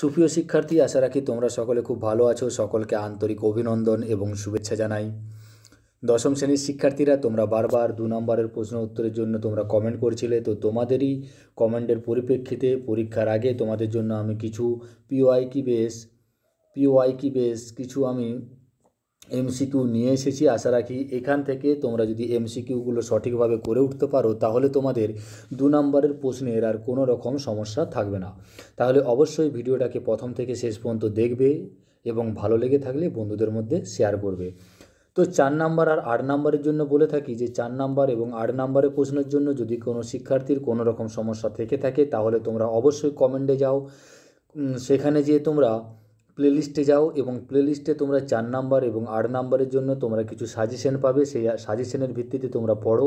সুপ্রিয় শিক্ষার্থী আশা রাখি তোমরা সকলে খুব ভালো আছো সকলকে আন্তরিক অভিনন্দন এবং শুভেচ্ছা জানাই দশম শ্রেণীর শিক্ষার্থীরা তোমরা বারবার দু নম্বরের প্রশ্ন উত্তরের জন্য তোমরা কমেন্ট করছিলে তো তোমাদেরই কমেন্টের পরিপ্রেক্ষিতে পরীক্ষার আগে তোমাদের জন্য আমি কিছু পিওআই কি বেস পিওআই কি বেস কিছু আমি এমসিকিউ নিয়ে এসেছি আশা রাখি এখান থেকে তোমরা যদি এমসিকিউগুলো সঠিকভাবে করে উঠতে পারো তাহলে তোমাদের দু নম্বরের প্রশ্নের আর কোনো রকম সমস্যা থাকবে না তাহলে অবশ্যই ভিডিওটাকে প্রথম থেকে শেষ পর্যন্ত দেখবে এবং ভালো লেগে থাকলে বন্ধুদের মধ্যে শেয়ার করবে তো চার নাম্বার আর আট নাম্বারের জন্য বলে থাকি যে চার নাম্বার এবং আট নাম্বারের প্রশ্নের জন্য যদি কোনো শিক্ষার্থীর কোনো রকম সমস্যা থেকে থাকে তাহলে তোমরা অবশ্যই কমেন্টে যাও সেখানে যেয়ে তোমরা প্লেলিস্টে যাও এবং প্লেলিস্টে তোমরা চার নাম্বার এবং আট নাম্বারের জন্য তোমরা কিছু সাজেশন পাবে সেই সাজেশনের ভিত্তিতে তোমরা পড়ো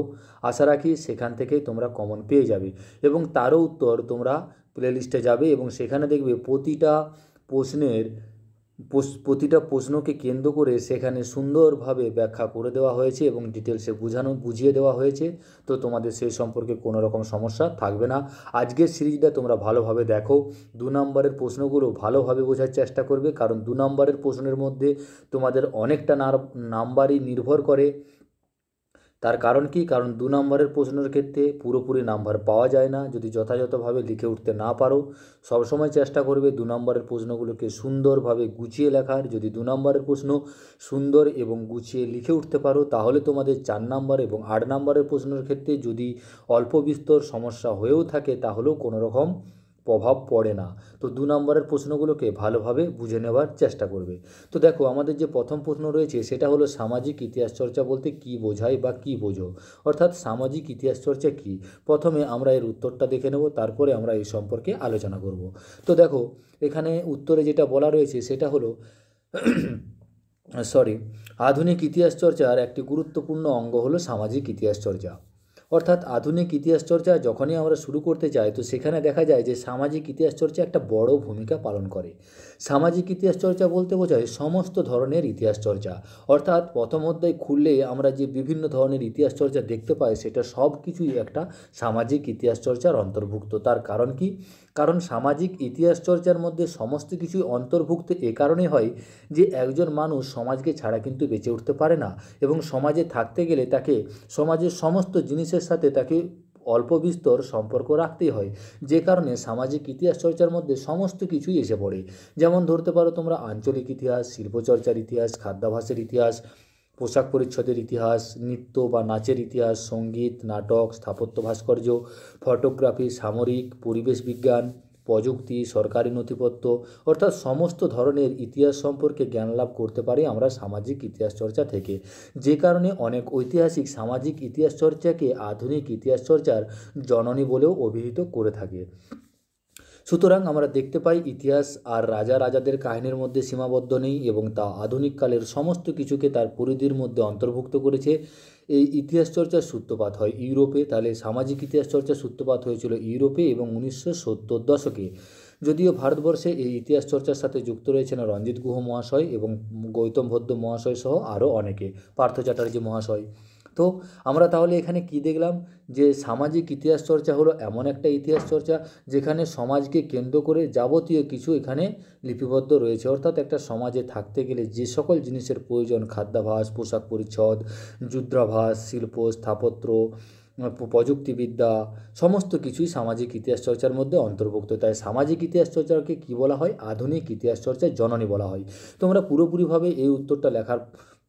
আশা রাখি সেখান থেকে তোমরা কমন পেয়ে যাবে এবং তারও উত্তর তোমরা প্লেলিস্টে যাবে এবং সেখানে দেখবে প্রতিটা প্রশ্নের প্রতিটা প্রশ্নকে কেন্দ্র করে সেখানে সুন্দরভাবে ব্যাখ্যা করে দেওয়া হয়েছে এবং ডিটেলসে বুঝানো বুঝিয়ে দেওয়া হয়েছে তো তোমাদের সেই সম্পর্কে কোনো রকম সমস্যা থাকবে না আজকের সিরিজটা তোমরা ভালোভাবে দেখো দু নম্বরের প্রশ্নগুলো ভালোভাবে বোঝার চেষ্টা করবে কারণ দু নম্বরের প্রশ্নের মধ্যে তোমাদের অনেকটা নাম্বারই নির্ভর করে তার কারণ কি কারণ দু নম্বরের প্রশ্নের ক্ষেত্রে পুরোপুরি নাম্বার পাওয়া যায় না যদি যথাযথভাবে লিখে উঠতে না পারো সবসময় চেষ্টা করবে দু নম্বরের প্রশ্নগুলোকে সুন্দরভাবে গুছিয়ে লেখার যদি দু নম্বরের প্রশ্ন সুন্দর এবং গুছিয়ে লিখে উঠতে পারো তাহলে তোমাদের চার নম্বর এবং আট নম্বরের প্রশ্নের ক্ষেত্রে যদি অল্প বিস্তর সমস্যা হয়েও থাকে তাহলেও কোনো রকম প্রভাব পড়ে না তো দু নম্বরের প্রশ্নগুলোকে ভালোভাবে বুঝে নেওয়ার চেষ্টা করবে তো দেখো আমাদের যে প্রথম প্রশ্ন রয়েছে সেটা হলো সামাজিক ইতিহাস চর্চা বলতে কি বোঝায় বা কি বোঝো অর্থাৎ সামাজিক ইতিহাস চর্চা কি প্রথমে আমরা এর উত্তরটা দেখে নেব তারপরে আমরা এই সম্পর্কে আলোচনা করব তো দেখো এখানে উত্তরে যেটা বলা রয়েছে সেটা হলো সরি আধুনিক ইতিহাস চর্চার একটি গুরুত্বপূর্ণ অঙ্গ হলো সামাজিক ইতিহাস চর্চা অর্থাৎ আধুনিক ইতিহাস চর্চা যখনই আমরা শুরু করতে যাই তো সেখানে দেখা যায় যে সামাজিক ইতিহাস চর্চা একটা বড় ভূমিকা পালন করে সামাজিক ইতিহাস চর্চা বলতে বোঝায় সমস্ত ধরনের ইতিহাস চর্চা অর্থাৎ প্রথম অধ্যায় খুললে আমরা যে বিভিন্ন ধরনের ইতিহাস চর্চা দেখতে পাই সেটা সব কিছুই একটা সামাজিক ইতিহাস চর্চার অন্তর্ভুক্ত তার কারণ কি কারণ সামাজিক ইতিহাস চর্চার মধ্যে সমস্ত কিছুই অন্তর্ভুক্ত এ কারণে হয় যে একজন মানুষ সমাজকে ছাড়া কিন্তু বেঁচে উঠতে পারে না এবং সমাজে থাকতে গেলে তাকে সমাজের সমস্ত জিনিসের সাথে তাকে অল্প বিস্তর সম্পর্ক রাখতেই হয় যে কারণে সামাজিক ইতিহাস চর্চার মধ্যে সমস্ত কিছুই এসে পড়ে যেমন ধরতে পারো তোমরা আঞ্চলিক ইতিহাস শিল্পচর্চার ইতিহাস খাদ্যাভাসের ইতিহাস পোশাক পরিচ্ছদের ইতিহাস নৃত্য বা নাচের ইতিহাস সঙ্গীত নাটক স্থাপত্য ভাস্কর্য ফটোগ্রাফি সামরিক পরিবেশ বিজ্ঞান প্রযুক্তি সরকারি নথিপত্র অর্থাৎ সমস্ত ধরনের ইতিহাস সম্পর্কে জ্ঞান লাভ করতে পারি আমরা সামাজিক ইতিহাস চর্চা থেকে যে কারণে অনেক ঐতিহাসিক সামাজিক ইতিহাস চর্চাকে আধুনিক ইতিহাস চর্চার জননী বলেও অভিহিত করে থাকে সুতরাং আমরা দেখতে পাই ইতিহাস আর রাজা রাজাদের কাহিনীর মধ্যে সীমাবদ্ধ নেই এবং তা আধুনিককালের সমস্ত কিছুকে তার পরিধির মধ্যে অন্তর্ভুক্ত করেছে এই ইতিহাস চর্চার সূত্রপাত হয় ইউরোপে তাহলে সামাজিক ইতিহাস চর্চার সূত্রপাত হয়েছিল ইউরোপে এবং উনিশশো সত্তর দশকে যদিও ভারতবর্ষে এই ইতিহাস চর্চার সাথে যুক্ত রয়েছেন রঞ্জিত গুহ মহাশয় এবং গৌতম ভদ্র মহাশয় সহ আরও অনেকে পার্থ চ্যাটার্জি মহাশয় তো আমরা তাহলে এখানে কি দেখলাম যে সামাজিক ইতিহাস চর্চা হলো এমন একটা ইতিহাস চর্চা যেখানে সমাজকে কেন্দ্র করে যাবতীয় কিছু এখানে লিপিবদ্ধ রয়েছে অর্থাৎ একটা সমাজে থাকতে গেলে যে সকল জিনিসের প্রয়োজন খাদ্যাভাস পোশাক পরিচ্ছদ যুদ্রাভাস শিল্প স্থাপত্য প্রযুক্তিবিদ্যা সমস্ত কিছুই সামাজিক ইতিহাস চর্চার মধ্যে অন্তর্ভুক্ত তাই সামাজিক ইতিহাস চর্চাকে কী বলা হয় আধুনিক ইতিহাস চর্চার জননী বলা হয় তোমরা পুরোপুরিভাবে এই উত্তরটা লেখার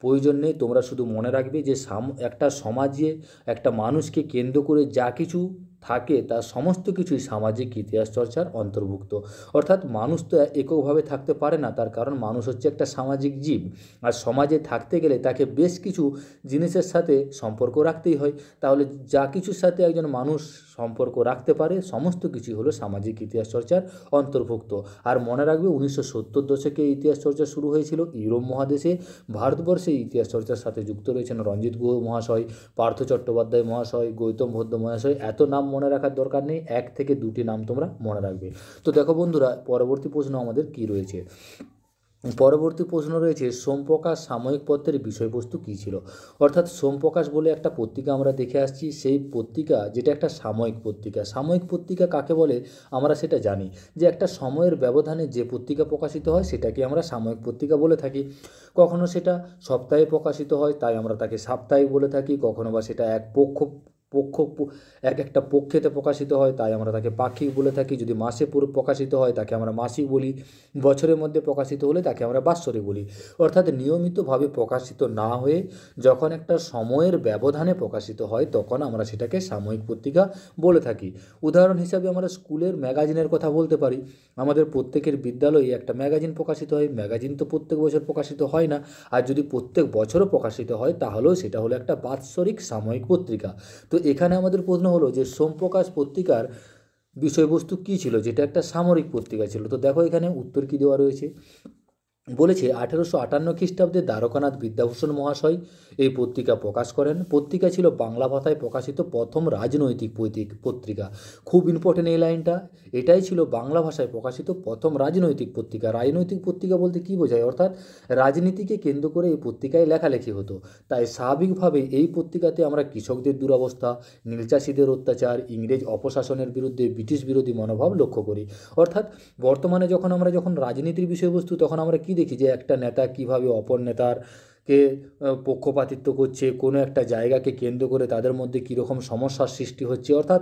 প্রয়োজন নেই তোমরা শুধু মনে রাখবে যে সাম একটা সমাজে একটা মানুষকে কেন্দ্র করে যা কিছু থাকে তার সমস্ত কিছুই সামাজিক ইতিহাস চর্চার অন্তর্ভুক্ত অর্থাৎ মানুষ তো এককভাবে থাকতে পারে না তার কারণ মানুষ হচ্ছে একটা সামাজিক জীব আর সমাজে থাকতে গেলে তাকে বেশ কিছু জিনিসের সাথে সম্পর্ক রাখতেই হয় তাহলে যা কিছুর সাথে একজন মানুষ সম্পর্ক রাখতে পারে সমস্ত কিছুই হলো সামাজিক ইতিহাস চর্চার অন্তর্ভুক্ত আর মনে রাখবে উনিশশো সত্তর দশকে ইতিহাস চর্চা শুরু হয়েছিল ইউরোপ মহাদেশে ভারতবর্ষে ইতিহাস চর্চার সাথে যুক্ত রয়েছেন রঞ্জিত গুহ মহাশয় পার্থ চট্টোপাধ্যায় মহাশয় গৌতম ভদ্র মহাশয় এত নাম মনে রাখার দরকার নেই এক থেকে দুটি নাম তোমরা মনে রাখবে তো দেখো বন্ধুরা পরবর্তী প্রশ্ন আমাদের কি রয়েছে পরবর্তী প্রশ্ন রয়েছে সোমপ্রকাশ সাময়িক পত্রের বিষয়বস্তু কী ছিল অর্থাৎ সোমপ্রকাশ বলে একটা পত্রিকা আমরা দেখে আসছি সেই পত্রিকা যেটা একটা সাময়িক পত্রিকা সাময়িক পত্রিকা কাকে বলে আমরা সেটা জানি যে একটা সময়ের ব্যবধানে যে পত্রিকা প্রকাশিত হয় সেটাকে আমরা সাময়িক পত্রিকা বলে থাকি কখনো সেটা সপ্তাহে প্রকাশিত হয় তাই আমরা তাকে সাপ্তাহিক বলে থাকি কখনো বা সেটা এক পক্ষ পক্ষ এক একটা পক্ষেতে প্রকাশিত হয় তাই আমরা তাকে পাক্ষিক বলে থাকি যদি মাসে পুরো প্রকাশিত হয় তাকে আমরা মাসিক বলি বছরের মধ্যে প্রকাশিত হলে তাকে আমরা বাৎসরিক বলি অর্থাৎ নিয়মিতভাবে প্রকাশিত না হয়ে যখন একটা সময়ের ব্যবধানে প্রকাশিত হয় তখন আমরা সেটাকে সাময়িক পত্রিকা বলে থাকি উদাহরণ হিসাবে আমরা স্কুলের ম্যাগাজিনের কথা বলতে পারি আমাদের প্রত্যেকের বিদ্যালয়ে একটা ম্যাগাজিন প্রকাশিত হয় ম্যাগাজিন তো প্রত্যেক বছর প্রকাশিত হয় না আর যদি প্রত্যেক বছরও প্রকাশিত হয় তাহলেও সেটা হলো একটা বাৎসরিক সাময়িক পত্রিকা তো এখানে আমাদের প্রশ্ন হলো যে সোমপ্রকাশ পত্রিকার বিষয়বস্তু কী ছিল যেটা একটা সামরিক পত্রিকা ছিল তো দেখো এখানে উত্তর কী দেওয়া রয়েছে বলেছে আঠেরোশো আটান্ন খ্রিস্টাব্দে দ্বারকানাথ বিদ্যাভূষণ মহাশয় এই পত্রিকা প্রকাশ করেন পত্রিকা ছিল বাংলা ভাষায় প্রকাশিত প্রথম রাজনৈতিক পত্রিকা খুব ইম্পর্টেন্ট এই লাইনটা এটাই ছিল বাংলা ভাষায় প্রকাশিত প্রথম রাজনৈতিক পত্রিকা রাজনৈতিক পত্রিকা বলতে কী বোঝায় অর্থাৎ রাজনীতিকে কেন্দ্র করে এই পত্রিকায় লেখালেখি হতো তাই স্বাভাবিকভাবে এই পত্রিকাতে আমরা কৃষকদের দুরবস্থা নীলচাষীদের অত্যাচার ইংরেজ অপশাসনের বিরুদ্ধে ব্রিটিশ বিরোধী মনোভাব লক্ষ্য করি অর্থাৎ বর্তমানে যখন আমরা যখন রাজনীতির বিষয়বস্তু তখন আমরা কী দেখি যে একটা নেতা কিভাবে অপর নেতার কে পক্ষপাতিত্ব করছে কোনো একটা জায়গাকে কেন্দ্র করে তাদের মধ্যে কীরকম সমস্যার সৃষ্টি হচ্ছে অর্থাৎ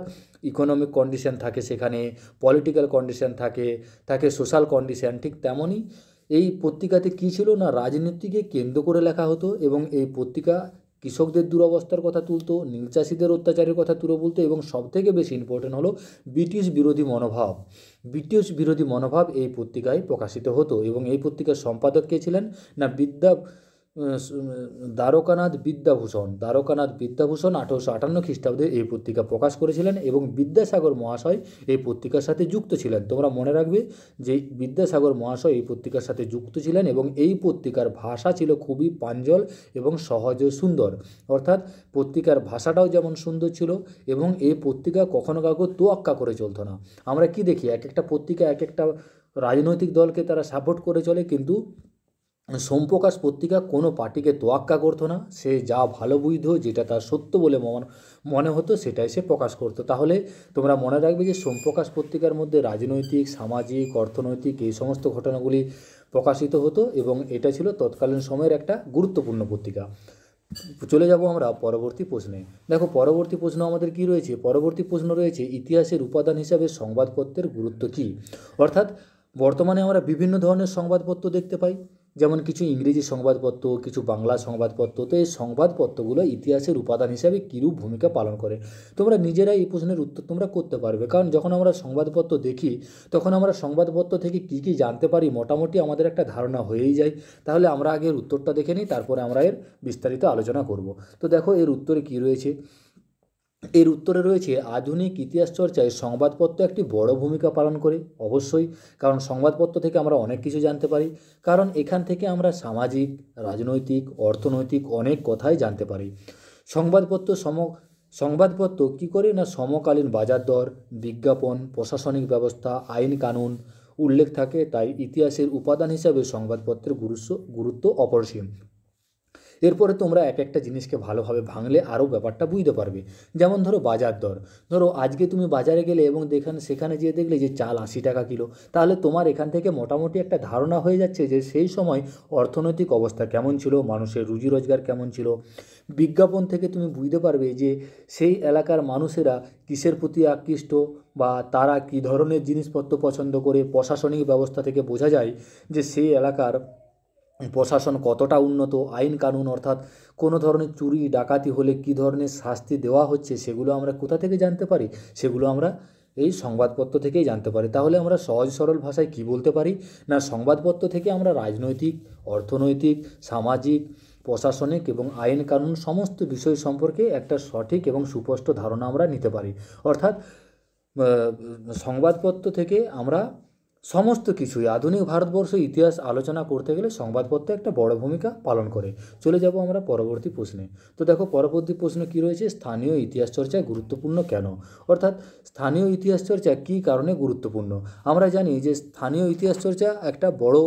ইকোনমিক কন্ডিশন থাকে সেখানে পলিটিক্যাল কন্ডিশন থাকে থাকে সোশ্যাল কন্ডিশন ঠিক তেমনই এই পত্রিকাতে কী ছিল না রাজনীতিকে কেন্দ্র করে লেখা হতো এবং এই পত্রিকা কৃষকদের দুরবস্থার কথা তুলতো নীল চাষিদের অত্যাচারের কথা তুলে বলতো এবং সবথেকে বেশি ইম্পর্টেন্ট হলো ব্রিটিশ বিরোধী মনোভাব ব্রিটিশ বিরোধী মনোভাব এই পত্রিকায় প্রকাশিত হতো এবং এই পত্রিকার সম্পাদক কে ছিলেন না বিদ্যা দ্বারকানাথ বিদ্যাভূষণ দ্বারকানাথ বিদ্যাভূষণ আঠারোশো আটান্ন খ্রিস্টাব্দে এই পত্রিকা প্রকাশ করেছিলেন এবং বিদ্যাসাগর মহাশয় এই পত্রিকার সাথে যুক্ত ছিলেন তোমরা মনে রাখবে যে বিদ্যাসাগর মহাশয় এই পত্রিকার সাথে যুক্ত ছিলেন এবং এই পত্রিকার ভাষা ছিল খুবই প্রাঞ্জল এবং সহজ সুন্দর অর্থাৎ পত্রিকার ভাষাটাও যেমন সুন্দর ছিল এবং এই পত্রিকা কখনো কাউকে তোয়াক্কা করে চলতো না আমরা কি দেখি এক একটা পত্রিকা এক একটা রাজনৈতিক দলকে তারা সাপোর্ট করে চলে কিন্তু সোমপ্রকাশ পত্রিকা কোনো পার্টিকে তোয়াক্কা করতো না সে যা ভালো বুঝত যেটা তার সত্য বলে মনে হতো সেটাই সে প্রকাশ করতো তাহলে তোমরা মনে রাখবে যে সোমপ্রকাশ পত্রিকার মধ্যে রাজনৈতিক সামাজিক অর্থনৈতিক এই সমস্ত ঘটনাগুলি প্রকাশিত হতো এবং এটা ছিল তৎকালীন সময়ের একটা গুরুত্বপূর্ণ পত্রিকা চলে যাব আমরা পরবর্তী প্রশ্নে দেখো পরবর্তী প্রশ্ন আমাদের কি রয়েছে পরবর্তী প্রশ্ন রয়েছে ইতিহাসের উপাদান হিসাবে সংবাদপত্রের গুরুত্ব কী অর্থাৎ বর্তমানে আমরা বিভিন্ন ধরনের সংবাদপত্র দেখতে পাই যেমন কিছু ইংরেজি সংবাদপত্র কিছু বাংলা সংবাদপত্র তো এই সংবাদপত্রগুলো ইতিহাসের উপাদান হিসাবে কীরূপ ভূমিকা পালন করে তোমরা নিজেরাই এই প্রশ্নের উত্তর তোমরা করতে পারবে কারণ যখন আমরা সংবাদপত্র দেখি তখন আমরা সংবাদপত্র থেকে কি কি জানতে পারি মোটামুটি আমাদের একটা ধারণা হয়েই যায় তাহলে আমরা আগে এর উত্তরটা দেখে নিই তারপরে আমরা এর বিস্তারিত আলোচনা করব তো দেখো এর উত্তরে কি রয়েছে এর উত্তরে রয়েছে আধুনিক ইতিহাস চর্চায় সংবাদপত্র একটি বড় ভূমিকা পালন করে অবশ্যই কারণ সংবাদপত্র থেকে আমরা অনেক কিছু জানতে পারি কারণ এখান থেকে আমরা সামাজিক রাজনৈতিক অর্থনৈতিক অনেক কথাই জানতে পারি সংবাদপত্র সম সংবাদপত্র কী করে না সমকালীন বাজার দর বিজ্ঞাপন প্রশাসনিক ব্যবস্থা আইন কানুন উল্লেখ থাকে তাই ইতিহাসের উপাদান হিসাবে সংবাদপত্রের গুরুত্ব গুরুত্ব অপরিসীম এরপরে তোমরা এক একটা জিনিসকে ভালোভাবে ভাঙলে আরও ব্যাপারটা বুঝতে পারবে যেমন ধরো বাজার দর ধরো আজকে তুমি বাজারে গেলে এবং দেখানে সেখানে যেয়ে দেখলে যে চাল আশি টাকা কিলো তাহলে তোমার এখান থেকে মোটামুটি একটা ধারণা হয়ে যাচ্ছে যে সেই সময় অর্থনৈতিক অবস্থা কেমন ছিল মানুষের রুজি রোজগার কেমন ছিল বিজ্ঞাপন থেকে তুমি বুঝতে পারবে যে সেই এলাকার মানুষেরা কিসের প্রতি আকৃষ্ট বা তারা কী ধরনের জিনিসপত্র পছন্দ করে প্রশাসনিক ব্যবস্থা থেকে বোঝা যায় যে সেই এলাকার প্রশাসন কতটা উন্নত আইন কানুন অর্থাৎ কোনো ধরনের চুরি ডাকাতি হলে কী ধরনের শাস্তি দেওয়া হচ্ছে সেগুলো আমরা কোথা থেকে জানতে পারি সেগুলো আমরা এই সংবাদপত্র থেকেই জানতে পারি তাহলে আমরা সহজ সরল ভাষায় কি বলতে পারি না সংবাদপত্র থেকে আমরা রাজনৈতিক অর্থনৈতিক সামাজিক প্রশাসনিক এবং আইন কানুন সমস্ত বিষয় সম্পর্কে একটা সঠিক এবং সুস্পষ্ট ধারণা আমরা নিতে পারি অর্থাৎ সংবাদপত্র থেকে আমরা সমস্ত কিছুই আধুনিক ভারতবর্ষ ইতিহাস আলোচনা করতে গেলে সংবাদপত্র একটা বড় ভূমিকা পালন করে চলে যাব আমরা পরবর্তী প্রশ্নে তো দেখো পরবর্তী প্রশ্ন কি রয়েছে স্থানীয় ইতিহাস চর্চা গুরুত্বপূর্ণ কেন অর্থাৎ স্থানীয় ইতিহাস চর্চা কী কারণে গুরুত্বপূর্ণ আমরা জানি যে স্থানীয় ইতিহাস চর্চা একটা বড়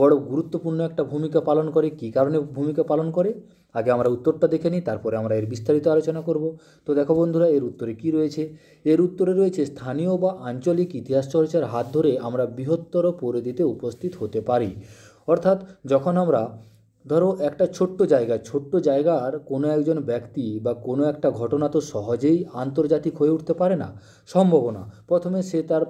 বড় গুরুত্বপূর্ণ একটা ভূমিকা পালন করে কী কারণে ভূমিকা পালন করে আগে আমরা উত্তরটা দেখে নিই তারপরে আমরা এর বিস্তারিত আলোচনা করব তো দেখো বন্ধুরা এর উত্তরে কি রয়েছে এর উত্তরে রয়েছে স্থানীয় বা আঞ্চলিক ইতিহাস চর্চার হাত ধরে আমরা বৃহত্তর পরিধিতে উপস্থিত হতে পারি অর্থাৎ যখন আমরা ধরো একটা ছোট্ট জায়গা ছোট্ট জায়গার কোনো একজন ব্যক্তি বা কোনো একটা ঘটনা তো সহজেই আন্তর্জাতিক হয়ে উঠতে পারে না সম্ভব না প্রথমে সে তার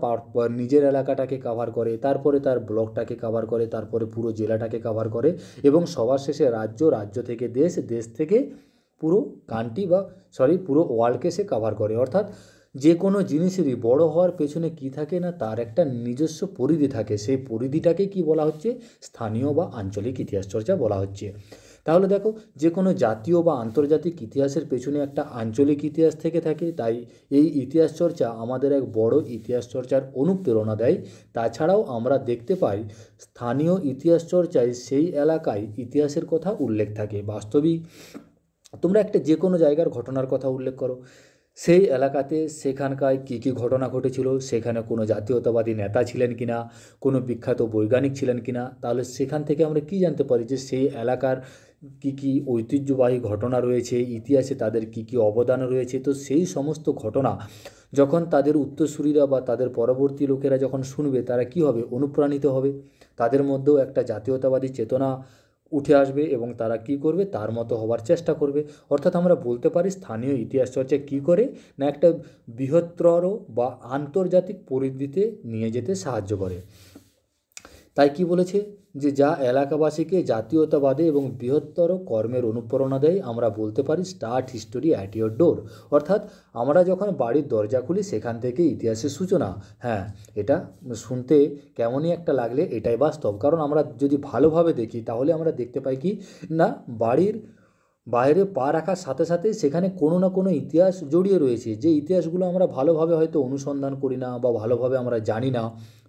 নিজের এলাকাটাকে কাভার করে তারপরে তার ব্লকটাকে কাভার করে তারপরে পুরো জেলাটাকে কাভার করে এবং সবার শেষে রাজ্য রাজ্য থেকে দেশ দেশ থেকে পুরো কান্ট্রি বা সরি পুরো ওয়ার্ল্ডকে সে কাভার করে অর্থাৎ যে কোনো জিনিসেরই বড় হওয়ার পেছনে কি থাকে না তার একটা নিজস্ব পরিধি থাকে সেই পরিধিটাকে কি বলা হচ্ছে স্থানীয় বা আঞ্চলিক ইতিহাস চর্চা বলা হচ্ছে তাহলে দেখো যে কোনো জাতীয় বা আন্তর্জাতিক ইতিহাসের পেছনে একটা আঞ্চলিক ইতিহাস থেকে থাকে তাই এই ইতিহাস চর্চা আমাদের এক বড় ইতিহাস চর্চার অনুপ্রেরণা দেয় তাছাড়াও আমরা দেখতে পাই স্থানীয় ইতিহাস চর্চায় সেই এলাকায় ইতিহাসের কথা উল্লেখ থাকে বাস্তবিক তোমরা একটা যে কোনো জায়গার ঘটনার কথা উল্লেখ করো সেই এলাকাতে সেখানকার কী কী ঘটনা ঘটেছিল সেখানে কোনো জাতীয়তাবাদী নেতা ছিলেন কিনা কোনো বিখ্যাত বৈজ্ঞানিক ছিলেন কিনা তাহলে সেখান থেকে আমরা কি জানতে পারি যে সেই এলাকার কী কী ঐতিহ্যবাহী ঘটনা রয়েছে ইতিহাসে তাদের কী কী অবদান রয়েছে তো সেই সমস্ত ঘটনা যখন তাদের উত্তরসূরীরা বা তাদের পরবর্তী লোকেরা যখন শুনবে তারা কি হবে অনুপ্রাণিত হবে তাদের মধ্যেও একটা জাতীয়তাবাদী চেতনা উঠে আসবে এবং তারা কি করবে তার মতো হওয়ার চেষ্টা করবে অর্থাৎ আমরা বলতে পারি স্থানীয় ইতিহাস চর্চা কী করে না একটা বৃহত্তর বা আন্তর্জাতিক পরিধিতে নিয়ে যেতে সাহায্য করে তাই কি বলেছে যে যা এলাকাবাসীকে জাতীয়তাবাদে এবং বৃহত্তর কর্মের অনুপ্রেরণা দেয় আমরা বলতে পারি start history at your door অর্থাৎ আমরা যখন বাড়ির দরজা খুলি সেখান থেকে ইতিহাসের সূচনা হ্যাঁ এটা শুনতে কেমনই একটা লাগলে এটাই বাস্তব কারণ আমরা যদি ভালোভাবে দেখি তাহলে আমরা দেখতে পাই কি না বাড়ির বাইরে পা রাখার সাথে সাথে সেখানে কোনো না কোনো ইতিহাস জড়িয়ে রয়েছে যে ইতিহাসগুলো আমরা ভালোভাবে হয়তো অনুসন্ধান করি না বা ভালোভাবে আমরা জানি না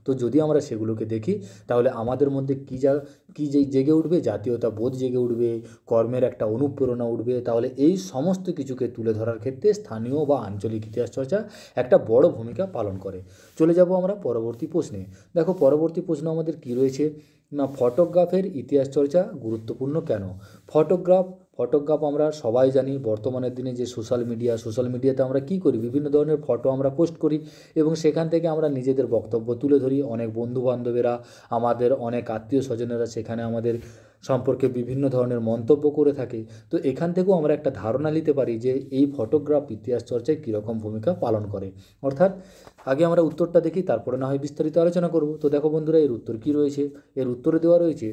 তো যদি আমরা সেগুলোকে দেখি তাহলে আমাদের মধ্যে কী যা কী যে জেগে উঠবে জাতীয়তা বোধ জেগে উঠবে কর্মের একটা অনুপ্রেরণা উঠবে তাহলে এই সমস্ত কিছুকে তুলে ধরার ক্ষেত্রে স্থানীয় বা আঞ্চলিক ইতিহাস চর্চা একটা বড় ভূমিকা পালন করে চলে যাব আমরা পরবর্তী প্রশ্নে দেখো পরবর্তী প্রশ্ন আমাদের কী রয়েছে না ফটোগ্রাফের ইতিহাস চর্চা গুরুত্বপূর্ণ কেন ফটোগ্রাফ ফটোগ্রাফ আমরা সবাই জানি বর্তমানের দিনে যে সোশ্যাল মিডিয়া সোশ্যাল মিডিয়াতে আমরা কি করি বিভিন্ন ধরনের ফটো আমরা পোস্ট করি এবং সেখান থেকে আমরা নিজেদের বক্তব্য তুলে ধরি অনেক বন্ধু বান্ধবেরা আমাদের অনেক আত্মীয় স্বজনেরা সেখানে আমাদের সম্পর্কে বিভিন্ন ধরনের মন্তব্য করে থাকে তো এখান থেকেও আমরা একটা ধারণা নিতে পারি যে এই ফটোগ্রাফ ইতিহাস চর্চায় কীরকম ভূমিকা পালন করে অর্থাৎ আগে আমরা উত্তরটা দেখি তারপরে না হয় বিস্তারিত আলোচনা করব তো দেখো বন্ধুরা এর উত্তর কী রয়েছে এর উত্তরে দেওয়া রয়েছে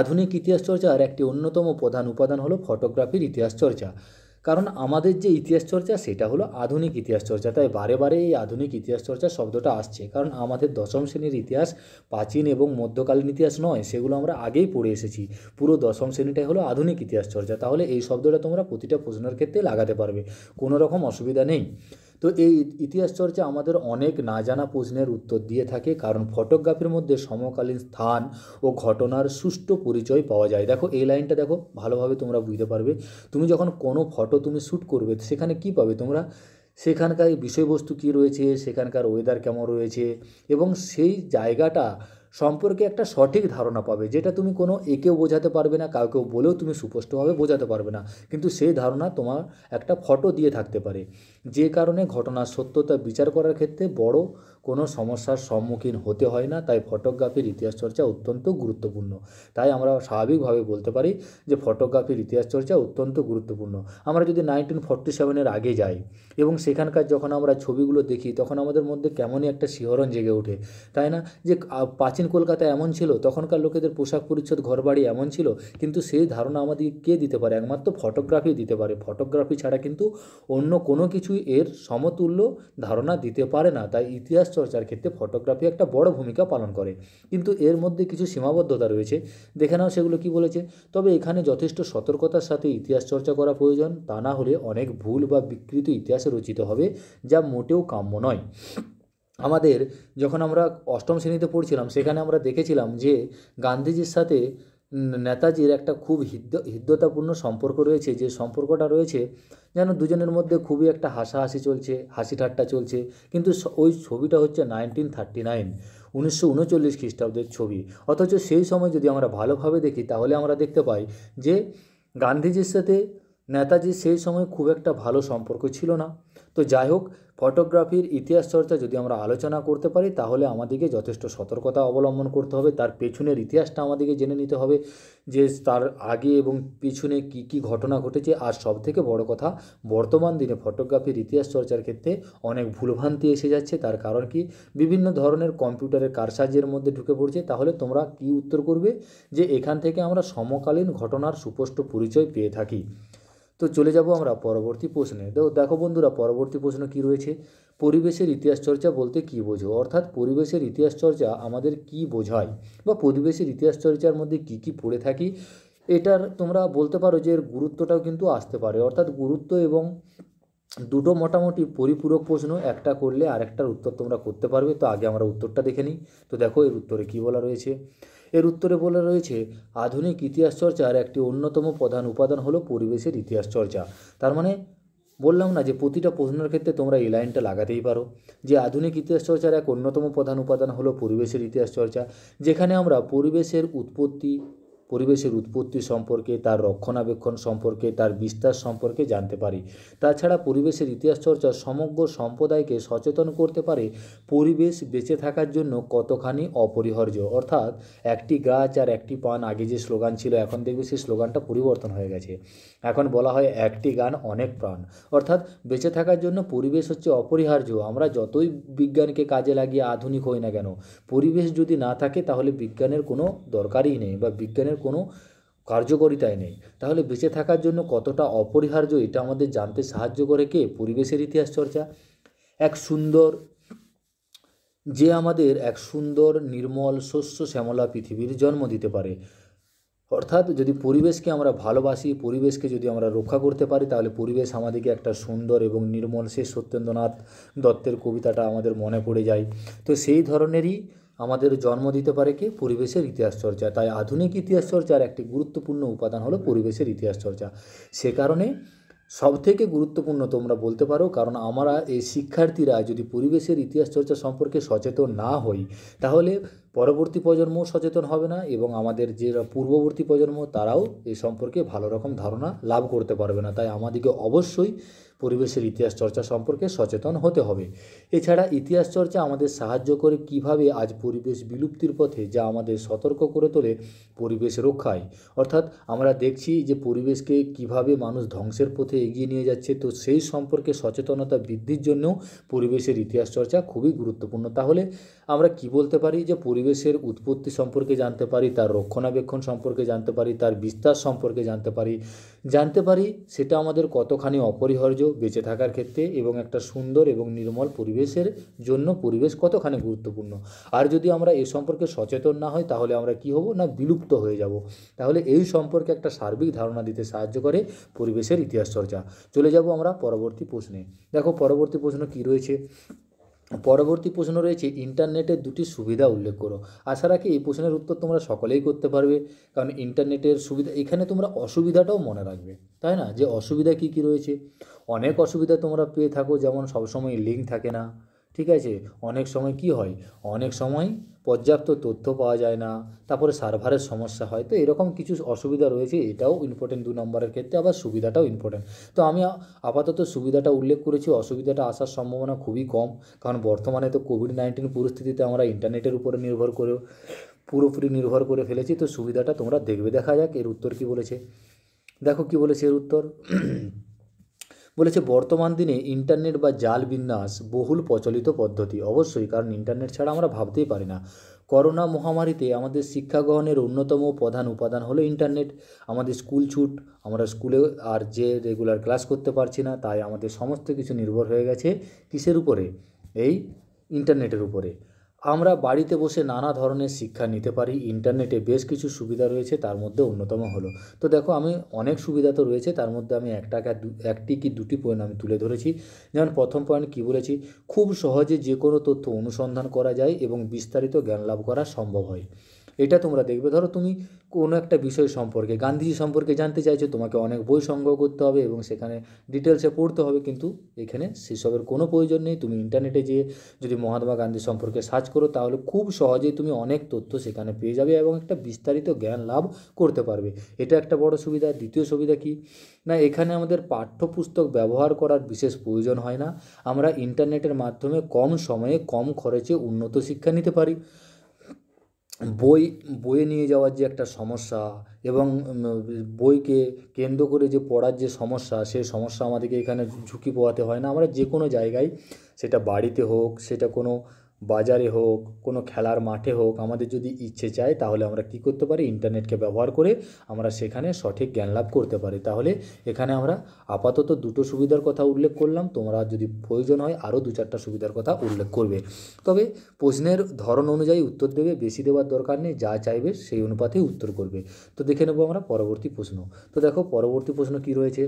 আধুনিক ইতিহাস চর্চার একটি অন্যতম প্রধান উপাদান হলো ফটোগ্রাফির ইতিহাস চর্চা কারণ আমাদের যে ইতিহাস চর্চা সেটা হলো আধুনিক ইতিহাস চর্চা তাই বারে বারে এই আধুনিক ইতিহাস চর্চা শব্দটা আসছে কারণ আমাদের দশম শ্রেণীর ইতিহাস প্রাচীন এবং মধ্যকালীন ইতিহাস নয় সেগুলো আমরা আগেই পড়ে এসেছি পুরো দশম শ্রেণীটাই হলো আধুনিক ইতিহাস চর্চা তাহলে এই শব্দটা তোমরা প্রতিটা প্রশ্নের ক্ষেত্রে লাগাতে পারবে কোনো রকম অসুবিধা নেই তো এই ইতিহাস চর্চা আমাদের অনেক না জানা প্রশ্নের উত্তর দিয়ে থাকে কারণ ফটোগ্রাফির মধ্যে সমকালীন স্থান ও ঘটনার সুষ্ঠু পরিচয় পাওয়া যায় দেখো এই লাইনটা দেখো ভালোভাবে তোমরা বুঝতে পারবে তুমি যখন কোনো ফটো তুমি শ্যুট করবে সেখানে কি পাবে তোমরা সেখানকার বিষয়বস্তু কি রয়েছে সেখানকার ওয়েদার কেমন রয়েছে এবং সেই জায়গাটা সম্পর্কে একটা সঠিক ধারণা পাবে যেটা তুমি কোনো একেও বোঝাতে পারবে না কাউকেও বলেও তুমি সুস্পষ্টভাবে বোঝাতে পারবে না কিন্তু সেই ধারণা তোমার একটা ফটো দিয়ে থাকতে পারে যে কারণে ঘটনার সত্যতা বিচার করার ক্ষেত্রে বড় কোনো সমস্যার সম্মুখীন হতে হয় না তাই ফটোগ্রাফির ইতিহাস চর্চা অত্যন্ত গুরুত্বপূর্ণ তাই আমরা স্বাভাবিকভাবে বলতে পারি যে ফটোগ্রাফির ইতিহাস চর্চা অত্যন্ত গুরুত্বপূর্ণ আমরা যদি নাইনটিন ফর্টি সেভেনের আগে যাই এবং সেখানকার যখন আমরা ছবিগুলো দেখি তখন আমাদের মধ্যে কেমনই একটা শিহরণ জেগে ওঠে তাই না যে প্রাচীন কলকাতা এমন ছিল তখনকার লোকেদের পোশাক পরিচ্ছদ ঘরবাড়ি এমন ছিল কিন্তু সেই ধারণা আমাদেরকে কে দিতে পারে একমাত্র ফটোগ্রাফি দিতে পারে ফটোগ্রাফি ছাড়া কিন্তু অন্য কোনো কিছুই এর সমতুল্য ধারণা দিতে পারে না তাই ইতিহাস চর্চার ক্ষেত্রে ফটোগ্রাফি একটা বড় ভূমিকা পালন করে কিন্তু এর মধ্যে কিছু সীমাবদ্ধতা রয়েছে দেখে নাও সেগুলো কি বলেছে তবে এখানে যথেষ্ট সতর্কতার সাথে ইতিহাস চর্চা করা প্রয়োজন তা না হলে অনেক ভুল বা বিকৃত ইতিহাসে রচিত হবে যা মোটেও কাম্য নয় আমাদের যখন আমরা অষ্টম শ্রেণীতে পড়ছিলাম সেখানে আমরা দেখেছিলাম যে গান্ধীজির সাথে নেতাজির একটা খুব হিদ্য হৃদ্যতাপূর্ণ সম্পর্ক রয়েছে যে সম্পর্কটা রয়েছে যেন দুজনের মধ্যে খুবই একটা হাসাহাসি চলছে হাসি ঠাট্টা চলছে কিন্তু ওই ছবিটা হচ্ছে নাইনটিন থার্টি নাইন উনিশশো উনচল্লিশ খ্রিস্টাব্দের ছবি অথচ সেই সময় যদি আমরা ভালোভাবে দেখি তাহলে আমরা দেখতে পাই যে গান্ধীজির সাথে নেতাজির সেই সময় খুব একটা ভালো সম্পর্ক ছিল না তো যাই হোক ফটোগ্রাফির ইতিহাস চর্চা যদি আমরা আলোচনা করতে পারি তাহলে আমাদেরকে যথেষ্ট সতর্কতা অবলম্বন করতে হবে তার পেছনের ইতিহাসটা আমাদেরকে জেনে নিতে হবে যে তার আগে এবং পিছনে কি কি ঘটনা ঘটেছে আর সব থেকে বড় কথা বর্তমান দিনে ফটোগ্রাফির ইতিহাস চর্চার ক্ষেত্রে অনেক ভুলভ্রান্তি এসে যাচ্ছে তার কারণ কি বিভিন্ন ধরনের কম্পিউটারের কারসাজের মধ্যে ঢুকে পড়ছে তাহলে তোমরা কি উত্তর করবে যে এখান থেকে আমরা সমকালীন ঘটনার সুপষ্ট পরিচয় পেয়ে থাকি তো চলে যাব আমরা পরবর্তী প্রশ্নে তো দেখো বন্ধুরা পরবর্তী প্রশ্ন কি রয়েছে পরিবেশের ইতিহাস চর্চা বলতে কী বোঝো অর্থাৎ পরিবেশের ইতিহাস চর্চা আমাদের কি বোঝায় বা পরিবেশের ইতিহাস চর্চার মধ্যে কি কি পড়ে থাকি এটার তোমরা বলতে পারো যে এর গুরুত্বটাও কিন্তু আসতে পারে অর্থাৎ গুরুত্ব এবং দুটো মোটামুটি পরিপূরক প্রশ্ন একটা করলে আরেকটার উত্তর তোমরা করতে পারবে তো আগে আমরা উত্তরটা দেখে নিই তো দেখো এর উত্তরে কী বলা রয়েছে এর উত্তরে বলে রয়েছে আধুনিক ইতিহাস চর্চার একটি অন্যতম প্রধান উপাদান হলো পরিবেশের ইতিহাস চর্চা তার মানে বললাম না যে প্রতিটা প্রশ্নের ক্ষেত্রে তোমরা এই লাইনটা লাগাতেই পারো যে আধুনিক ইতিহাস চর্চার এক অন্যতম প্রধান উপাদান হলো পরিবেশের ইতিহাস চর্চা যেখানে আমরা পরিবেশের উৎপত্তি পরিবেশের উৎপত্তি সম্পর্কে তার রক্ষণাবেক্ষণ সম্পর্কে তার বিস্তার সম্পর্কে জানতে পারি তাছাড়া পরিবেশের ইতিহাস চর্চা সমগ্র সম্প্রদায়কে সচেতন করতে পারে পরিবেশ বেঁচে থাকার জন্য কতখানি অপরিহার্য অর্থাৎ একটি গাছ আর একটি পান আগে যে স্লোগান ছিল এখন দেখবে সেই স্লোগানটা পরিবর্তন হয়ে গেছে এখন বলা হয় একটি গান অনেক প্রাণ অর্থাৎ বেঁচে থাকার জন্য পরিবেশ হচ্ছে অপরিহার্য আমরা যতই বিজ্ঞানকে কাজে লাগিয়ে আধুনিক হই না কেন পরিবেশ যদি না থাকে তাহলে বিজ্ঞানের কোনো দরকারই নেই বা বিজ্ঞানের প্রশাসনের কোনো কার্যকারিতায় নেই তাহলে বেঁচে থাকার জন্য কতটা অপরিহার্য এটা আমাদের জানতে সাহায্য করে কে পরিবেশের ইতিহাস চর্চা এক সুন্দর যে আমাদের এক সুন্দর নির্মল শস্য শ্যামলা পৃথিবীর জন্ম দিতে পারে অর্থাৎ যদি পরিবেশকে আমরা ভালোবাসি পরিবেশকে যদি আমরা রক্ষা করতে পারি তাহলে পরিবেশ আমাদেরকে একটা সুন্দর এবং নির্মল সে সত্যেন্দ্রনাথ দত্তের কবিতাটা আমাদের মনে পড়ে যায় তো সেই ধরনেরই আমাদের জন্ম দিতে পারে কে পরিবেশের ইতিহাস চর্চা তাই আধুনিক ইতিহাস চর্চার একটি গুরুত্বপূর্ণ উপাদান হলো পরিবেশের ইতিহাস চর্চা সে কারণে সব থেকে গুরুত্বপূর্ণ তোমরা বলতে পারো কারণ আমরা এই শিক্ষার্থীরা যদি পরিবেশের ইতিহাস চর্চা সম্পর্কে সচেতন না হই তাহলে পরবর্তী প্রজন্ম সচেতন হবে না এবং আমাদের যে পূর্ববর্তী প্রজন্ম তারাও এ সম্পর্কে ভালো রকম ধারণা লাভ করতে পারবে না তাই আমাদেরকে অবশ্যই পরিবেশের ইতিহাস চর্চা সম্পর্কে সচেতন হতে হবে এছাড়া ইতিহাস চর্চা আমাদের সাহায্য করে কিভাবে আজ পরিবেশ বিলুপ্তির পথে যা আমাদের সতর্ক করে তোলে পরিবেশ রক্ষায় অর্থাৎ আমরা দেখছি যে পরিবেশকে কিভাবে মানুষ ধ্বংসের পথে এগিয়ে নিয়ে যাচ্ছে তো সেই সম্পর্কে সচেতনতা বৃদ্ধির জন্যও পরিবেশের ইতিহাস চর্চা খুবই গুরুত্বপূর্ণ তাহলে আমরা কি বলতে পারি যে পরিবেশের উৎপত্তি সম্পর্কে জানতে পারি তার রক্ষণাবেক্ষণ সম্পর্কে জানতে পারি তার বিস্তার সম্পর্কে জানতে পারি জানতে পারি সেটা আমাদের কতখানি অপরিহার্য বেঁচে থাকার ক্ষেত্রে এবং একটা সুন্দর এবং নির্মল পরিবেশ পরিবেশের জন্য পরিবেশ কতখানি গুরুত্বপূর্ণ আর যদি আমরা এ সম্পর্কে সচেতন না হই তাহলে আমরা কি হব না বিলুপ্ত হয়ে যাব তাহলে এই সম্পর্কে একটা সার্বিক ধারণা দিতে সাহায্য করে পরিবেশের ইতিহাস চর্চা চলে যাব আমরা পরবর্তী প্রশ্নে দেখো পরবর্তী প্রশ্ন কি রয়েছে পরবর্তী প্রশ্ন রয়েছে ইন্টারনেটের দুটি সুবিধা উল্লেখ করো আশা রাখি এই প্রশ্নের উত্তর তোমরা সকলেই করতে পারবে কারণ ইন্টারনেটের সুবিধা এখানে তোমরা অসুবিধাটাও মনে রাখবে তাই না যে অসুবিধা কি কি রয়েছে অনেক অসুবিধা তোমরা পেয়ে থাকো যেমন সবসময় লিঙ্ক থাকে না ঠিক আছে অনেক সময় কি হয় অনেক সময় পর্যাপ্ত তথ্য পাওয়া যায় না তারপরে সার্ভারের সমস্যা হয় তো এরকম কিছু অসুবিধা রয়েছে এটাও ইম্পর্টেন্ট দু নম্বরের ক্ষেত্রে আবার সুবিধাটাও ইম্পর্টেন্ট তো আমি আপাতত সুবিধাটা উল্লেখ করেছি অসুবিধাটা আসার সম্ভাবনা খুবই কম কারণ বর্তমানে তো কোভিড নাইন্টিন পরিস্থিতিতে আমরা ইন্টারনেটের উপরে নির্ভর করে পুরোপুরি নির্ভর করে ফেলেছি তো সুবিধাটা তোমরা দেখবে দেখা যাক এর উত্তর কি বলেছে দেখো কি বলেছে এর উত্তর বলেছে বর্তমান দিনে ইন্টারনেট বা জাল বিন্যাস বহুল প্রচলিত পদ্ধতি অবশ্যই কারণ ইন্টারনেট ছাড়া আমরা ভাবতেই পারি না করোনা মহামারীতে আমাদের শিক্ষা গ্রহণের অন্যতম প্রধান উপাদান হলো ইন্টারনেট আমাদের স্কুল ছুট আমরা স্কুলে আর যে রেগুলার ক্লাস করতে পারছি না তাই আমাদের সমস্ত কিছু নির্ভর হয়ে গেছে কিসের উপরে এই ইন্টারনেটের উপরে আমরা বাড়িতে বসে নানা ধরনের শিক্ষা নিতে পারি ইন্টারনেটে বেশ কিছু সুবিধা রয়েছে তার মধ্যে অন্যতম হলো তো দেখো আমি অনেক সুবিধা তো রয়েছে তার মধ্যে আমি একটা একটি কি দুটি পয়েন্ট আমি তুলে ধরেছি যেমন প্রথম পয়েন্ট কি বলেছি খুব সহজে যে কোনো তথ্য অনুসন্ধান করা যায় এবং বিস্তারিত জ্ঞান লাভ করা সম্ভব হয় এটা তোমরা দেখবে ধরো তুমি কোনো একটা বিষয় সম্পর্কে গান্ধীজি সম্পর্কে জানতে চাইছো তোমাকে অনেক বই সংগ্রহ করতে হবে এবং সেখানে ডিটেলসে পড়তে হবে কিন্তু এখানে সেসবের কোনো প্রয়োজন নেই তুমি ইন্টারনেটে যেয়ে যদি মহাত্মা গান্ধী সম্পর্কে সার্চ করো তাহলে খুব সহজেই তুমি অনেক তথ্য সেখানে পেয়ে যাবে এবং একটা বিস্তারিত জ্ঞান লাভ করতে পারবে এটা একটা বড় সুবিধা দ্বিতীয় সুবিধা কি না এখানে আমাদের পাঠ্যপুস্তক ব্যবহার করার বিশেষ প্রয়োজন হয় না আমরা ইন্টারনেটের মাধ্যমে কম সময়ে কম খরচে উন্নত শিক্ষা নিতে পারি বই বয়ে নিয়ে যাওয়ার যে একটা সমস্যা এবং বইকে কেন্দ্র করে যে পড়ার যে সমস্যা সেই সমস্যা আমাদেরকে এখানে ঝুঁকি পোহাতে হয় না আমরা যে কোনো জায়গায় সেটা বাড়িতে হোক সেটা কোনো বাজারে হোক কোনো খেলার মাঠে হোক আমাদের যদি ইচ্ছে চায় তাহলে আমরা কি করতে পারি ইন্টারনেটকে ব্যবহার করে আমরা সেখানে সঠিক জ্ঞান লাভ করতে পারি তাহলে এখানে আমরা আপাতত দুটো সুবিধার কথা উল্লেখ করলাম তোমরা যদি প্রয়োজন হয় আরও দু চারটা সুবিধার কথা উল্লেখ করবে তবে প্রশ্নের ধরন অনুযায়ী উত্তর দেবে বেশি দেওয়ার দরকার নেই যা চাইবে সেই অনুপাতেই উত্তর করবে তো দেখে নেবো আমরা পরবর্তী প্রশ্ন তো দেখো পরবর্তী প্রশ্ন কি রয়েছে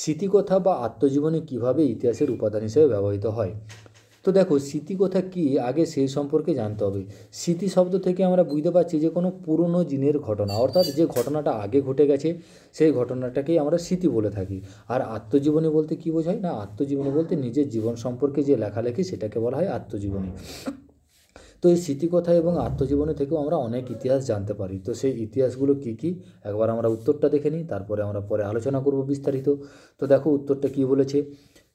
স্মৃতিকথা বা আত্মজীবনে কিভাবে ইতিহাসের উপাদান হিসেবে ব্যবহৃত হয় তো দেখো স্মৃতি কথা কি আগে সে সম্পর্কে জানতে হবে স্মৃতি শব্দ থেকে আমরা বুঝতে পারছি যে কোনো পুরনো দিনের ঘটনা অর্থাৎ যে ঘটনাটা আগে ঘটে গেছে সেই ঘটনাটাকেই আমরা স্মৃতি বলে থাকি আর আত্মজীবনী বলতে কি বোঝায় না আত্মজীবনী বলতে নিজের জীবন সম্পর্কে যে লেখালেখি সেটাকে বলা হয় আত্মজীবনী তো এই স্মৃতিকথা এবং আত্মজীবনী থেকেও আমরা অনেক ইতিহাস জানতে পারি তো সেই ইতিহাসগুলো কি কি একবার আমরা উত্তরটা দেখে নিই তারপরে আমরা পরে আলোচনা করব বিস্তারিত তো দেখো উত্তরটা কি বলেছে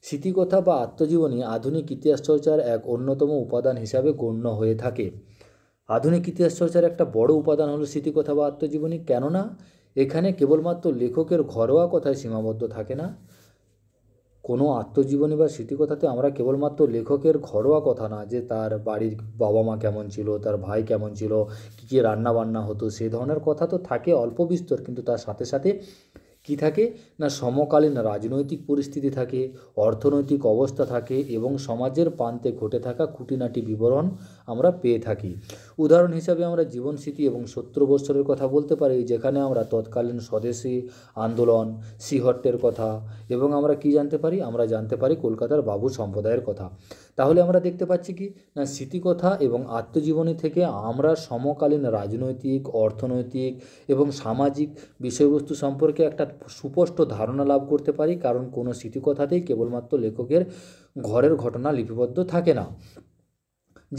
স্মৃতিকথা বা আত্মজীবনী আধুনিক ইতিহাসচর্চার এক অন্যতম উপাদান হিসাবে গণ্য হয়ে থাকে আধুনিক ইতিহাসচর্চার একটা বড় উপাদান হলো স্মৃতিকথা বা আত্মজীবনী কেননা এখানে কেবলমাত্র লেখকের ঘরোয়া কথায় সীমাবদ্ধ থাকে না কোনো আত্মজীবনী বা স্মৃতিকথাতে আমরা কেবলমাত্র লেখকের ঘরোয়া কথা না যে তার বাড়ির বাবা মা কেমন ছিল তার ভাই কেমন ছিল কী কী রান্নাবান্না হতো সেই ধরনের কথা তো থাকে অল্প বিস্তর কিন্তু তার সাথে সাথে কি থাকে না সমকালীন রাজনৈতিক পরিস্থিতি থাকে অর্থনৈতিক অবস্থা থাকে এবং সমাজের প্রান্তে ঘটে থাকা খুঁটিনাটি বিবরণ আমরা পেয়ে থাকি উদাহরণ হিসাবে আমরা জীবন স্মৃতি এবং সত্তর বৎসরের কথা বলতে পারি যেখানে আমরা তৎকালীন স্বদেশী আন্দোলন সিহট্টের কথা এবং আমরা কি জানতে পারি আমরা জানতে পারি কলকাতার বাবু সম্প্রদায়ের কথা তাহলে আমরা দেখতে পাচ্ছি কি না স্মৃতিকথা এবং আত্মজীবনী থেকে আমরা সমকালীন রাজনৈতিক অর্থনৈতিক এবং সামাজিক বিষয়বস্তু সম্পর্কে একটা সুস্পষ্ট ধারণা লাভ করতে পারি কারণ কোনো স্মৃতিকথাতেই কেবলমাত্র লেখকের ঘরের ঘটনা লিপিবদ্ধ থাকে না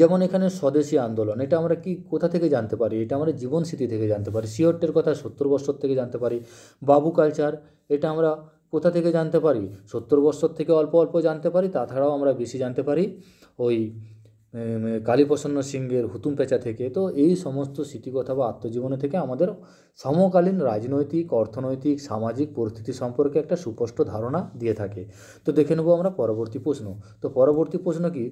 যেমন এখানে স্বদেশী আন্দোলন এটা আমরা কি কোথা থেকে জানতে পারি এটা আমরা জীবন স্মৃতি থেকে জানতে পারি সিওরটের কথা সত্তর বছর থেকে জানতে পারি বাবু কালচার এটা আমরা কোথা থেকে জানতে পারি সত্তর বছর থেকে অল্প অল্প জানতে পারি তাছাড়াও আমরা বেশি জানতে পারি ওই কালীপ্রসন্ন সিংহের হুতুম পেঁচা থেকে তো এই সমস্ত স্মৃতিকথা বা আত্মজীবনী থেকে আমাদের সমকালীন রাজনৈতিক অর্থনৈতিক সামাজিক পরিস্থিতি সম্পর্কে একটা সুস্পষ্ট ধারণা দিয়ে থাকে তো দেখে নেব আমরা পরবর্তী প্রশ্ন তো পরবর্তী প্রশ্ন কি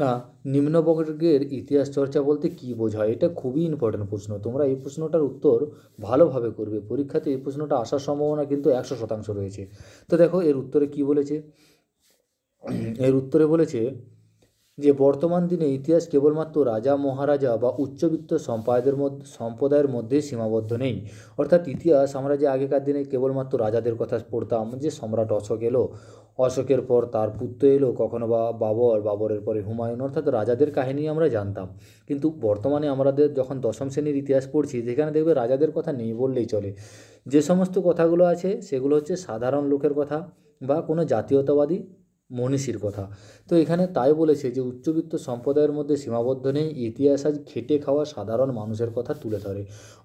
না নিম্নবর্গের ইতিহাস চর্চা বলতে কি বোঝায় এটা খুবই ইম্পর্ট্যান্ট প্রশ্ন তোমরা এই প্রশ্নটার উত্তর ভালোভাবে করবে পরীক্ষাতে এই প্রশ্নটা আসার সম্ভাবনা কিন্তু একশো শতাংশ রয়েছে তো দেখো এর উত্তরে কি বলেছে এর উত্তরে বলেছে যে বর্তমান দিনে ইতিহাস কেবলমাত্র রাজা মহারাজা বা উচ্চবিত্ত সম্প্রদায়ের মধ্যে সম্প্রদায়ের মধ্যে সীমাবদ্ধ নেই অর্থাৎ ইতিহাস আমরা যে আগেকার দিনে কেবলমাত্র রাজাদের কথা পড়তাম যে সম্রাট অশোক এলো অশোকের পর তার পুত্র এলো কখনো বা বাবর বাবরের পরে হুমায়ুন অর্থাৎ রাজাদের কাহিনী আমরা জানতাম কিন্তু বর্তমানে আমাদের যখন দশম শ্রেণীর ইতিহাস পড়ছি যেখানে দেখবে রাজাদের কথা নেই বললেই চলে যে সমস্ত কথাগুলো আছে সেগুলো হচ্ছে সাধারণ লোকের কথা বা কোনো জাতীয়তাবাদী মনীষীর কথা তো এখানে তাই বলেছে যে উচ্চবিত্ত সম্প্রদায়ের মধ্যে সীমাবদ্ধ নেই ইতিহাস আজ খেটে খাওয়া সাধারণ মানুষের কথা তুলে ধরে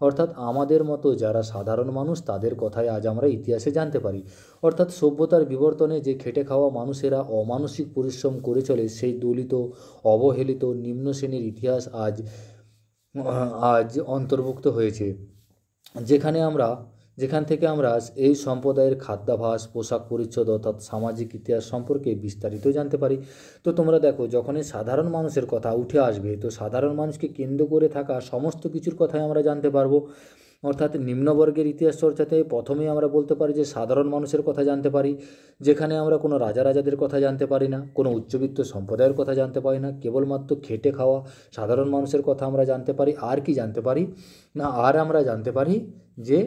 অর্থাৎ আমাদের মতো যারা সাধারণ মানুষ তাদের কথাই আজ আমরা ইতিহাসে জানতে পারি অর্থাৎ সভ্যতার বিবর্তনে যে খেটে খাওয়া মানুষেরা অমানসিক পরিশ্রম করে চলে সেই দলিত অবহেলিত নিম্ন শ্রেণীর ইতিহাস আজ আজ অন্তর্ভুক্ত হয়েছে যেখানে আমরা যেখান থেকে আমরা এই সম্প্রদায়ের খাদ্যাভাস পোশাক পরিচ্ছদ অর্থাৎ সামাজিক ইতিহাস সম্পর্কে বিস্তারিত জানতে পারি তো তোমরা দেখো যখনই সাধারণ মানুষের কথা উঠে আসবে তো সাধারণ মানুষকে কেন্দ্র করে থাকা সমস্ত কিছুর কথাই আমরা জানতে পারবো অর্থাৎ নিম্নবর্গের ইতিহাস চর্চাতে প্রথমেই আমরা বলতে পারি যে সাধারণ মানুষের কথা জানতে পারি যেখানে আমরা কোনো রাজা রাজাদের কথা জানতে পারি না কোনো উচ্চবিত্ত সম্প্রদায়ের কথা জানতে পারি না কেবলমাত্র খেটে খাওয়া সাধারণ মানুষের কথা আমরা জানতে পারি আর কি জানতে পারি না আর আমরা জানতে পারি যে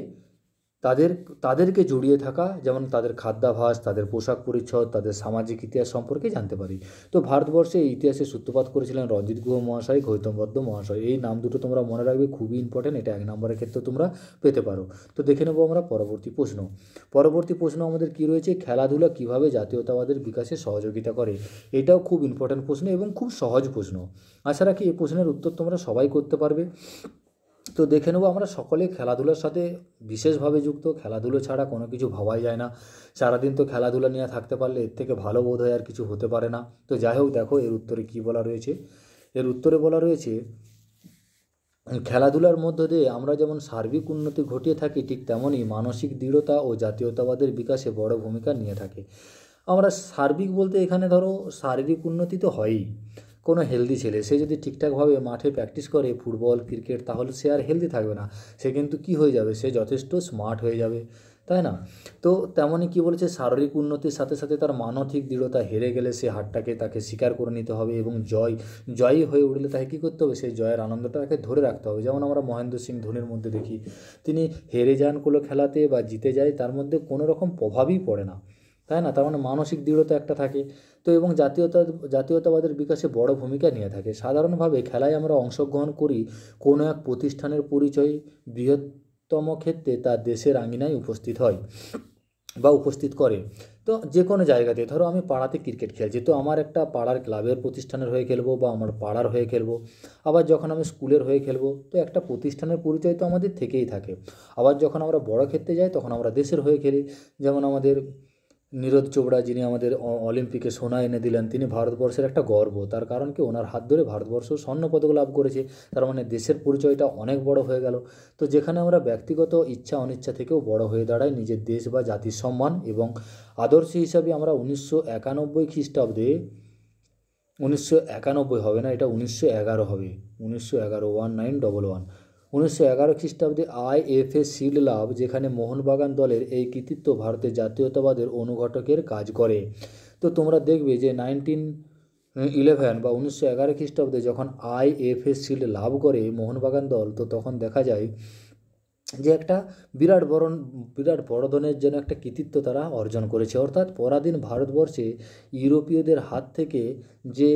তাদের তাদেরকে জড়িয়ে থাকা যেমন তাদের খাদ্যাভাস তাদের পোশাক পরিচ্ছদ তাদের সামাজিক ইতিহাস সম্পর্কে জানতে পারি তো ভারতবর্ষে এই ইতিহাসে সূত্রপাত করেছিলেন রঞ্জিত গুহ মহাশয় গৈতমবদ্ধ মহাশয় এই নাম দুটো তোমরা মনে রাখবে খুবই ইম্পর্টেন্ট এটা এক নম্বরের ক্ষেত্রে তোমরা পেতে পারো তো দেখে নেবো আমরা পরবর্তী প্রশ্ন পরবর্তী প্রশ্ন আমাদের কি রয়েছে খেলাধুলা কিভাবে জাতীয়তাবাদের বিকাশে সহযোগিতা করে এটাও খুব ইম্পর্টেন্ট প্রশ্ন এবং খুব সহজ প্রশ্ন আশা রাখি এই প্রশ্নের উত্তর তোমরা সবাই করতে পারবে তো দেখে নেবো আমরা সকলে খেলাধুলার সাথে বিশেষভাবে যুক্ত খেলাধুলো ছাড়া কোনো কিছু ভাবাই যায় না সারাদিন তো খেলাধুলা নিয়ে থাকতে পারলে এর থেকে ভালো বোধ হয় আর কিছু হতে পারে না তো যাই হোক দেখো এর উত্তরে কী বলা রয়েছে এর উত্তরে বলা রয়েছে খেলাধুলার মধ্য দিয়ে আমরা যেমন সার্বিক উন্নতি ঘটিয়ে থাকি ঠিক তেমনই মানসিক দৃঢ়তা ও জাতীয়তাবাদের বিকাশে বড় ভূমিকা নিয়ে থাকে আমরা সার্বিক বলতে এখানে ধরো শারীরিক উন্নতি তো হয়ই কোনো হেলদি ছেলে সে যদি ঠিকঠাকভাবে মাঠে প্র্যাকটিস করে ফুটবল ক্রিকেট তাহলে সে আর হেলদি থাকবে না সে কিন্তু কি হয়ে যাবে সে যথেষ্ট স্মার্ট হয়ে যাবে তাই না তো তেমনই কি বলেছে শারীরিক উন্নতির সাথে সাথে তার মানসিক দৃঢ়তা হেরে গেলে সে হারটাকে তাকে স্বীকার করে নিতে হবে এবং জয় জয়ী হয়ে উঠলে তাকে কী করতে হবে সেই জয়ের আনন্দটা তাকে ধরে রাখতে হবে যেমন আমরা মহেন্দ্র সিং ধোনির মধ্যে দেখি তিনি হেরে যান কোনো খেলাতে বা জিতে যায় তার মধ্যে কোনো রকম প্রভাবই পড়ে না তাই না তার মানে মানসিক দৃঢ়তা একটা থাকে তো এবং জাতীয়তা জাতীয়তাবাদের বিকাশে বড় ভূমিকা নিয়ে থাকে সাধারণভাবে খেলায় আমরা অংশগ্রহণ করি কোনো এক প্রতিষ্ঠানের পরিচয় বৃহত্তম ক্ষেত্রে তার দেশের আঙিনায় উপস্থিত হয় বা উপস্থিত করে তো যে কোনো জায়গাতে ধরো আমি পাড়াতে ক্রিকেট খেলছি তো আমার একটা পাড়ার ক্লাবের প্রতিষ্ঠানের হয়ে খেলবো বা আমার পাড়ার হয়ে খেলবো আবার যখন আমি স্কুলের হয়ে খেলবো তো একটা প্রতিষ্ঠানের পরিচয় তো আমাদের থেকেই থাকে আবার যখন আমরা বড় ক্ষেত্রে যাই তখন আমরা দেশের হয়ে খেলি যেমন আমাদের নীরজ চোপড়া যিনি আমাদের অলিম্পিকে সোনা এনে দিলেন তিনি ভারতবর্ষের একটা গর্ব তার কারণ কি ওনার হাত ধরে ভারতবর্ষ স্বর্ণপদক লাভ করেছে তার মানে দেশের পরিচয়টা অনেক বড় হয়ে গেল তো যেখানে আমরা ব্যক্তিগত ইচ্ছা অনিচ্ছা থেকেও বড় হয়ে দাঁড়াই নিজের দেশ বা জাতির সম্মান এবং আদর্শ হিসাবে আমরা উনিশশো একানব্বই খ্রিস্টাব্দে উনিশশো একানব্বই হবে না এটা উনিশশো এগারো হবে উনিশশো এগারো ওয়ান নাইন ডবল ওয়ান উনিশশো এগারো খ্রিস্টাব্দে আই এ শিল্ড লাভ যেখানে মোহনবাগান দলের এই কৃতিত্ব ভারতের জাতীয়তাবাদের অনুঘটকের কাজ করে তো তোমরা দেখবে যে নাইনটিন ইলেভেন বা উনিশশো এগারো খ্রিস্টাব্দে যখন আই এফ এ শিল্ড লাভ করে মোহনবাগান দল তো তখন দেখা যায় যে একটা বিরাট বরণ বিরাট বড় ধরনের জন্য একটা কৃতিত্ব তারা অর্জন করেছে অর্থাৎ পরাধীন ভারতবর্ষে ইউরোপীয়দের হাত থেকে যে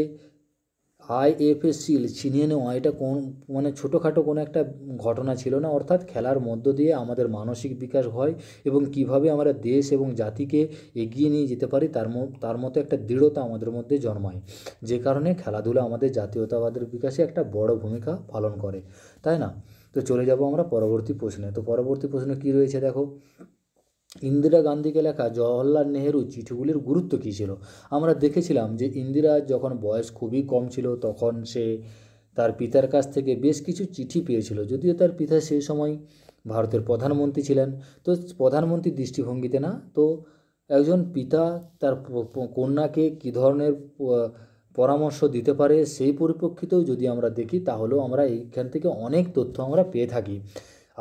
আইএফএসিল ছিনিয়ে নেওয়া এটা কোন মানে ছোটোখাটো কোনো একটা ঘটনা ছিল না অর্থাৎ খেলার মধ্য দিয়ে আমাদের মানসিক বিকাশ হয় এবং কিভাবে আমরা দেশ এবং জাতিকে এগিয়ে নিয়ে যেতে পারি তার তার মতো একটা দৃঢ়তা আমাদের মধ্যে জন্মায় যে কারণে খেলাধুলা আমাদের জাতীয়তাবাদের বিকাশে একটা বড় ভূমিকা পালন করে তাই না তো চলে যাব আমরা পরবর্তী প্রশ্নে তো পরবর্তী প্রশ্ন কী রয়েছে দেখো ইন্দিরা গান্ধীকে লেখা জওহরলাল নেহেরুর চিঠিগুলির গুরুত্ব কী ছিল আমরা দেখেছিলাম যে ইন্দিরা যখন বয়স খুবই কম ছিল তখন সে তার পিতার কাছ থেকে বেশ কিছু চিঠি পেয়েছিল যদিও তার পিতা সেই সময় ভারতের প্রধানমন্ত্রী ছিলেন তো প্রধানমন্ত্রীর দৃষ্টিভঙ্গিতে না তো একজন পিতা তার কন্যাকে কী ধরনের পরামর্শ দিতে পারে সেই পরিপ্রেক্ষিতেও যদি আমরা দেখি তাহলেও আমরা এইখান থেকে অনেক তথ্য আমরা পেয়ে থাকি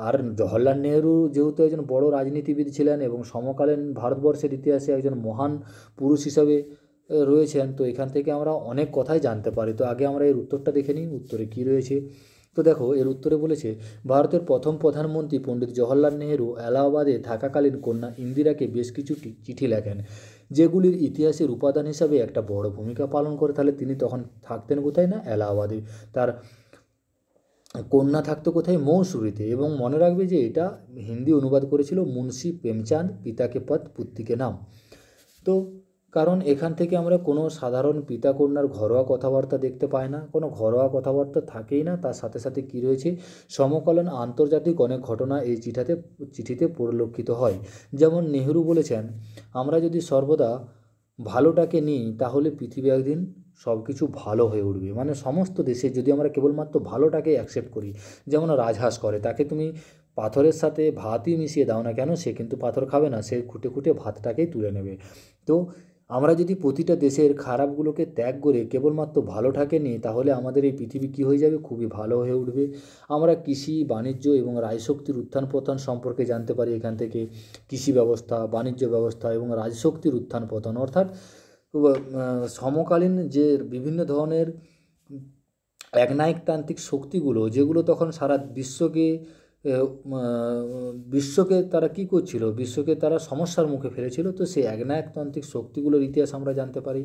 আর জওহরলাল নেহরু যেহেতু একজন বড় রাজনীতিবিদ ছিলেন এবং সমকালীন ভারতবর্ষের ইতিহাসে একজন মহান পুরুষ হিসাবে রয়েছেন তো এখান থেকে আমরা অনেক কথাই জানতে পারি তো আগে আমরা এর উত্তরটা দেখে নিই উত্তরে কী রয়েছে তো দেখো এর উত্তরে বলেছে ভারতের প্রথম প্রধানমন্ত্রী পণ্ডিত জওহরলাল নেহরু এলাহাবাদে থাকাকালীন কন্যা ইন্দিরাকে বেশ কিছু চিঠি লেখেন যেগুলির ইতিহাসের উপাদান হিসাবে একটা বড় ভূমিকা পালন করে তাহলে তিনি তখন থাকতেন কোথায় না এলাহাবাদে তার কন্যা থাকতো কোথায় মৌসুরিতে এবং মনে রাখবে যে এটা হিন্দি অনুবাদ করেছিল মুন্সি প্রেমচাঁদ পিতাকে পথ পুত্রীকে নাম তো কারণ এখান থেকে আমরা কোনো সাধারণ পিতা কন্যার ঘরোয়া কথাবার্তা দেখতে পাই না কোনো ঘরোয়া কথাবার্তা থাকেই না তার সাথে সাথে কি রয়েছে সমকালীন আন্তর্জাতিক অনেক ঘটনা এই চিঠাতে চিঠিতে পরিলক্ষিত হয় যেমন নেহরু বলেছেন আমরা যদি সর্বদা ভালোটাকে নিই তাহলে পৃথিবী একদিন সব কিছু ভালো হয়ে উঠবে মানে সমস্ত দেশে যদি আমরা কেবলমাত্র ভালোটাকে অ্যাকসেপ্ট করি যেমন রাজহাঁস করে তাকে তুমি পাথরের সাথে ভাতই মিশিয়ে দাও না কেন সে কিন্তু পাথর খাবে না সে খুঁটে খুঁটে ভাতটাকেই তুলে নেবে তো আমরা যদি প্রতিটা দেশের খারাপগুলোকে ত্যাগ করে কেবলমাত্র ভালোটাকে নিই তাহলে আমাদের এই পৃথিবী কী হয়ে যাবে খুবই ভালো হয়ে উঠবে আমরা কৃষি বাণিজ্য এবং রাজশক্তির উত্থান পতন সম্পর্কে জানতে পারি এখান থেকে কৃষি ব্যবস্থা বাণিজ্য ব্যবস্থা এবং রাজশক্তির উত্থান পতন অর্থাৎ সমকালীন যে বিভিন্ন ধরনের একনায়কতান্ত্রিক শক্তিগুলো যেগুলো তখন সারা বিশ্বকে বিশ্বকে তারা কি করছিল বিশ্বকে তারা সমস্যার মুখে ফেলেছিল তো সেই একনায়কতান্ত্রিক শক্তিগুলোর ইতিহাস আমরা জানতে পারি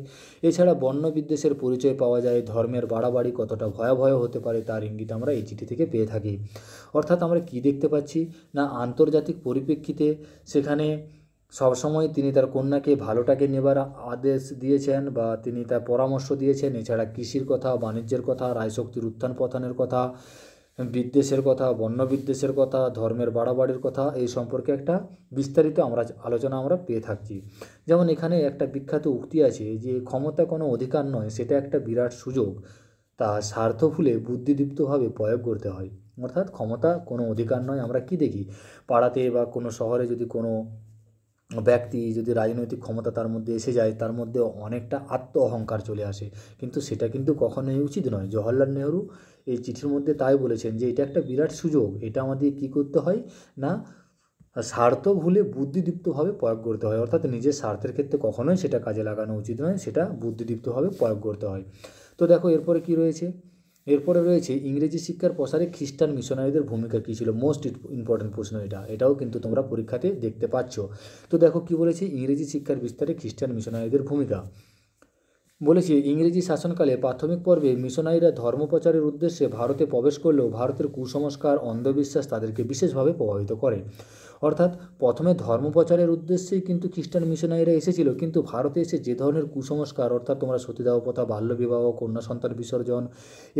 এছাড়া বর্ণ বিদ্বেষের পরিচয় পাওয়া যায় ধর্মের বাড়াবাড়ি কতটা ভয়াবহ হতে পারে তার ইঙ্গিত আমরা এই চিঠি থেকে পেয়ে থাকি অর্থাৎ আমরা কি দেখতে পাচ্ছি না আন্তর্জাতিক পরিপ্রেক্ষিতে সেখানে সবসময় তিনি তার কন্যাকে ভালোটাকে নেবার আদেশ দিয়েছেন বা তিনি তার পরামর্শ দিয়েছেন এছাড়া কৃষির কথা বাণিজ্যের কথা রায়শক্তির উত্থান পতনের কথা বিদ্বেষের কথা বর্ণ বিদ্বেষের কথা ধর্মের বাড়াবাড়ির কথা এই সম্পর্কে একটা বিস্তারিত আমরা আলোচনা আমরা পেয়ে থাকছি যেমন এখানে একটা বিখ্যাত উক্তি আছে যে ক্ষমতা কোনো অধিকার নয় সেটা একটা বিরাট সুযোগ তা স্বার্থ ভুলে বুদ্ধিদীপ্তভাবে প্রয়োগ করতে হয় অর্থাৎ ক্ষমতা কোনো অধিকার নয় আমরা কি দেখি পাড়াতে বা কোনো শহরে যদি কোনো ব্যক্তি যদি রাজনৈতিক ক্ষমতা তার মধ্যে এসে যায় তার মধ্যে অনেকটা আত্ম অহংকার চলে আসে কিন্তু সেটা কিন্তু কখনোই উচিত নয় জওহরলাল নেহরু এই চিঠির মধ্যে তাই বলেছেন যে এটা একটা বিরাট সুযোগ এটা আমাদের কী করতে হয় না স্বার্থ ভুলে বুদ্ধিদীপ্তভাবে প্রয়োগ করতে হয় অর্থাৎ নিজের স্বার্থের ক্ষেত্রে কখনোই সেটা কাজে লাগানো উচিত নয় সেটা বুদ্ধিদীপ্তভাবে প্রয়োগ করতে হয় তো দেখো এরপরে কি রয়েছে এরপরে রয়েছে ইংরেজি শিক্ষার প্রসারে খ্রিস্টান মিশনারিদের ভূমিকা কী ছিল মোস্ট ইম্পর্ট্যান্ট প্রশ্ন এটা এটাও কিন্তু তোমরা পরীক্ষাতে দেখতে পাচ্ছ তো দেখো কি বলেছে ইংরেজি শিক্ষার বিস্তারে খ্রিস্টান মিশনারিদের ভূমিকা বলেছে ইংরেজি শাসনকালে প্রাথমিক পর্বে মিশনারিরা ধর্মপ্রচারের উদ্দেশ্যে ভারতে প্রবেশ করলেও ভারতের কুসংস্কার অন্ধবিশ্বাস তাদেরকে বিশেষভাবে প্রভাবিত করে অর্থাৎ প্রথমে ধর্ম প্রচারের উদ্দেশ্যেই কিন্তু খ্রিস্টান মিশনারিরা এসেছিল কিন্তু ভারতে এসে যে ধরনের কুসংস্কার অর্থাৎ তোমরা সতীদাহ প্রথা বাল্যবিবাহ কন্যা সন্তান বিসর্জন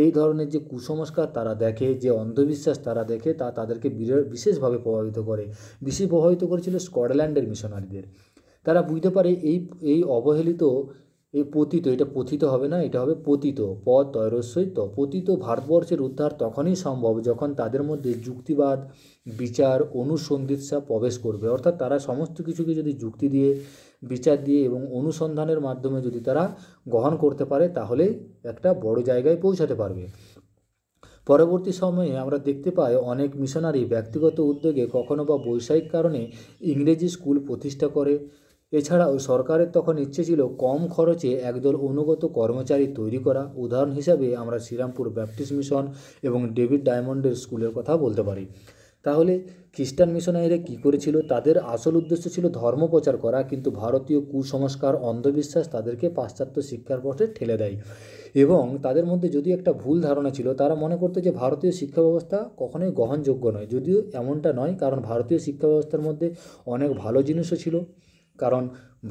এই ধরনের যে কুসংস্কার তারা দেখে যে অন্ধবিশ্বাস তারা দেখে তা তাদেরকে বিশেষভাবে প্রভাবিত করে বিশেষ প্রভাবিত করেছিল স্কটল্যান্ডের মিশনারিদের তারা বুঝতে পারে এই এই অবহেলিত এই পতিত এটা পথিত হবে না এটা হবে পতিত প তৈরস্যই ত পতিত ভারতবর্ষের উদ্ধার তখনই সম্ভব যখন তাদের মধ্যে যুক্তিবাদ বিচার অনুসন্ধিৎসা প্রবেশ করবে অর্থাৎ তারা সমস্ত কিছুকে যদি যুক্তি দিয়ে বিচার দিয়ে এবং অনুসন্ধানের মাধ্যমে যদি তারা গ্রহণ করতে পারে তাহলে একটা বড় জায়গায় পৌঁছাতে পারবে পরবর্তী সময়ে আমরা দেখতে পাই অনেক মিশনারি ব্যক্তিগত উদ্যোগে কখনো বা বৈষয়িক কারণে ইংরেজি স্কুল প্রতিষ্ঠা করে এছাড়াও সরকারের তখন ইচ্ছে ছিল কম খরচে একদল অনুগত কর্মচারী তৈরি করা উদাহরণ হিসাবে আমরা শ্রীরামপুর ব্যাপটিস্ট মিশন এবং ডেভিড ডায়মন্ডের স্কুলের কথা বলতে পারি তাহলে খ্রিস্টান মিশনারিরা কী করেছিল তাদের আসল উদ্দেশ্য ছিল ধর্ম প্রচার করা কিন্তু ভারতীয় কুসংস্কার অন্ধবিশ্বাস তাদেরকে পাশ্চাত্য শিক্ষার পথে ঠেলে দেয় এবং তাদের মধ্যে যদি একটা ভুল ধারণা ছিল তারা মনে করতো যে ভারতীয় শিক্ষা ব্যবস্থা কখনোই গ্রহণযোগ্য নয় যদিও এমনটা নয় কারণ ভারতীয় শিক্ষা ব্যবস্থার মধ্যে অনেক ভালো জিনিসও ছিল কারণ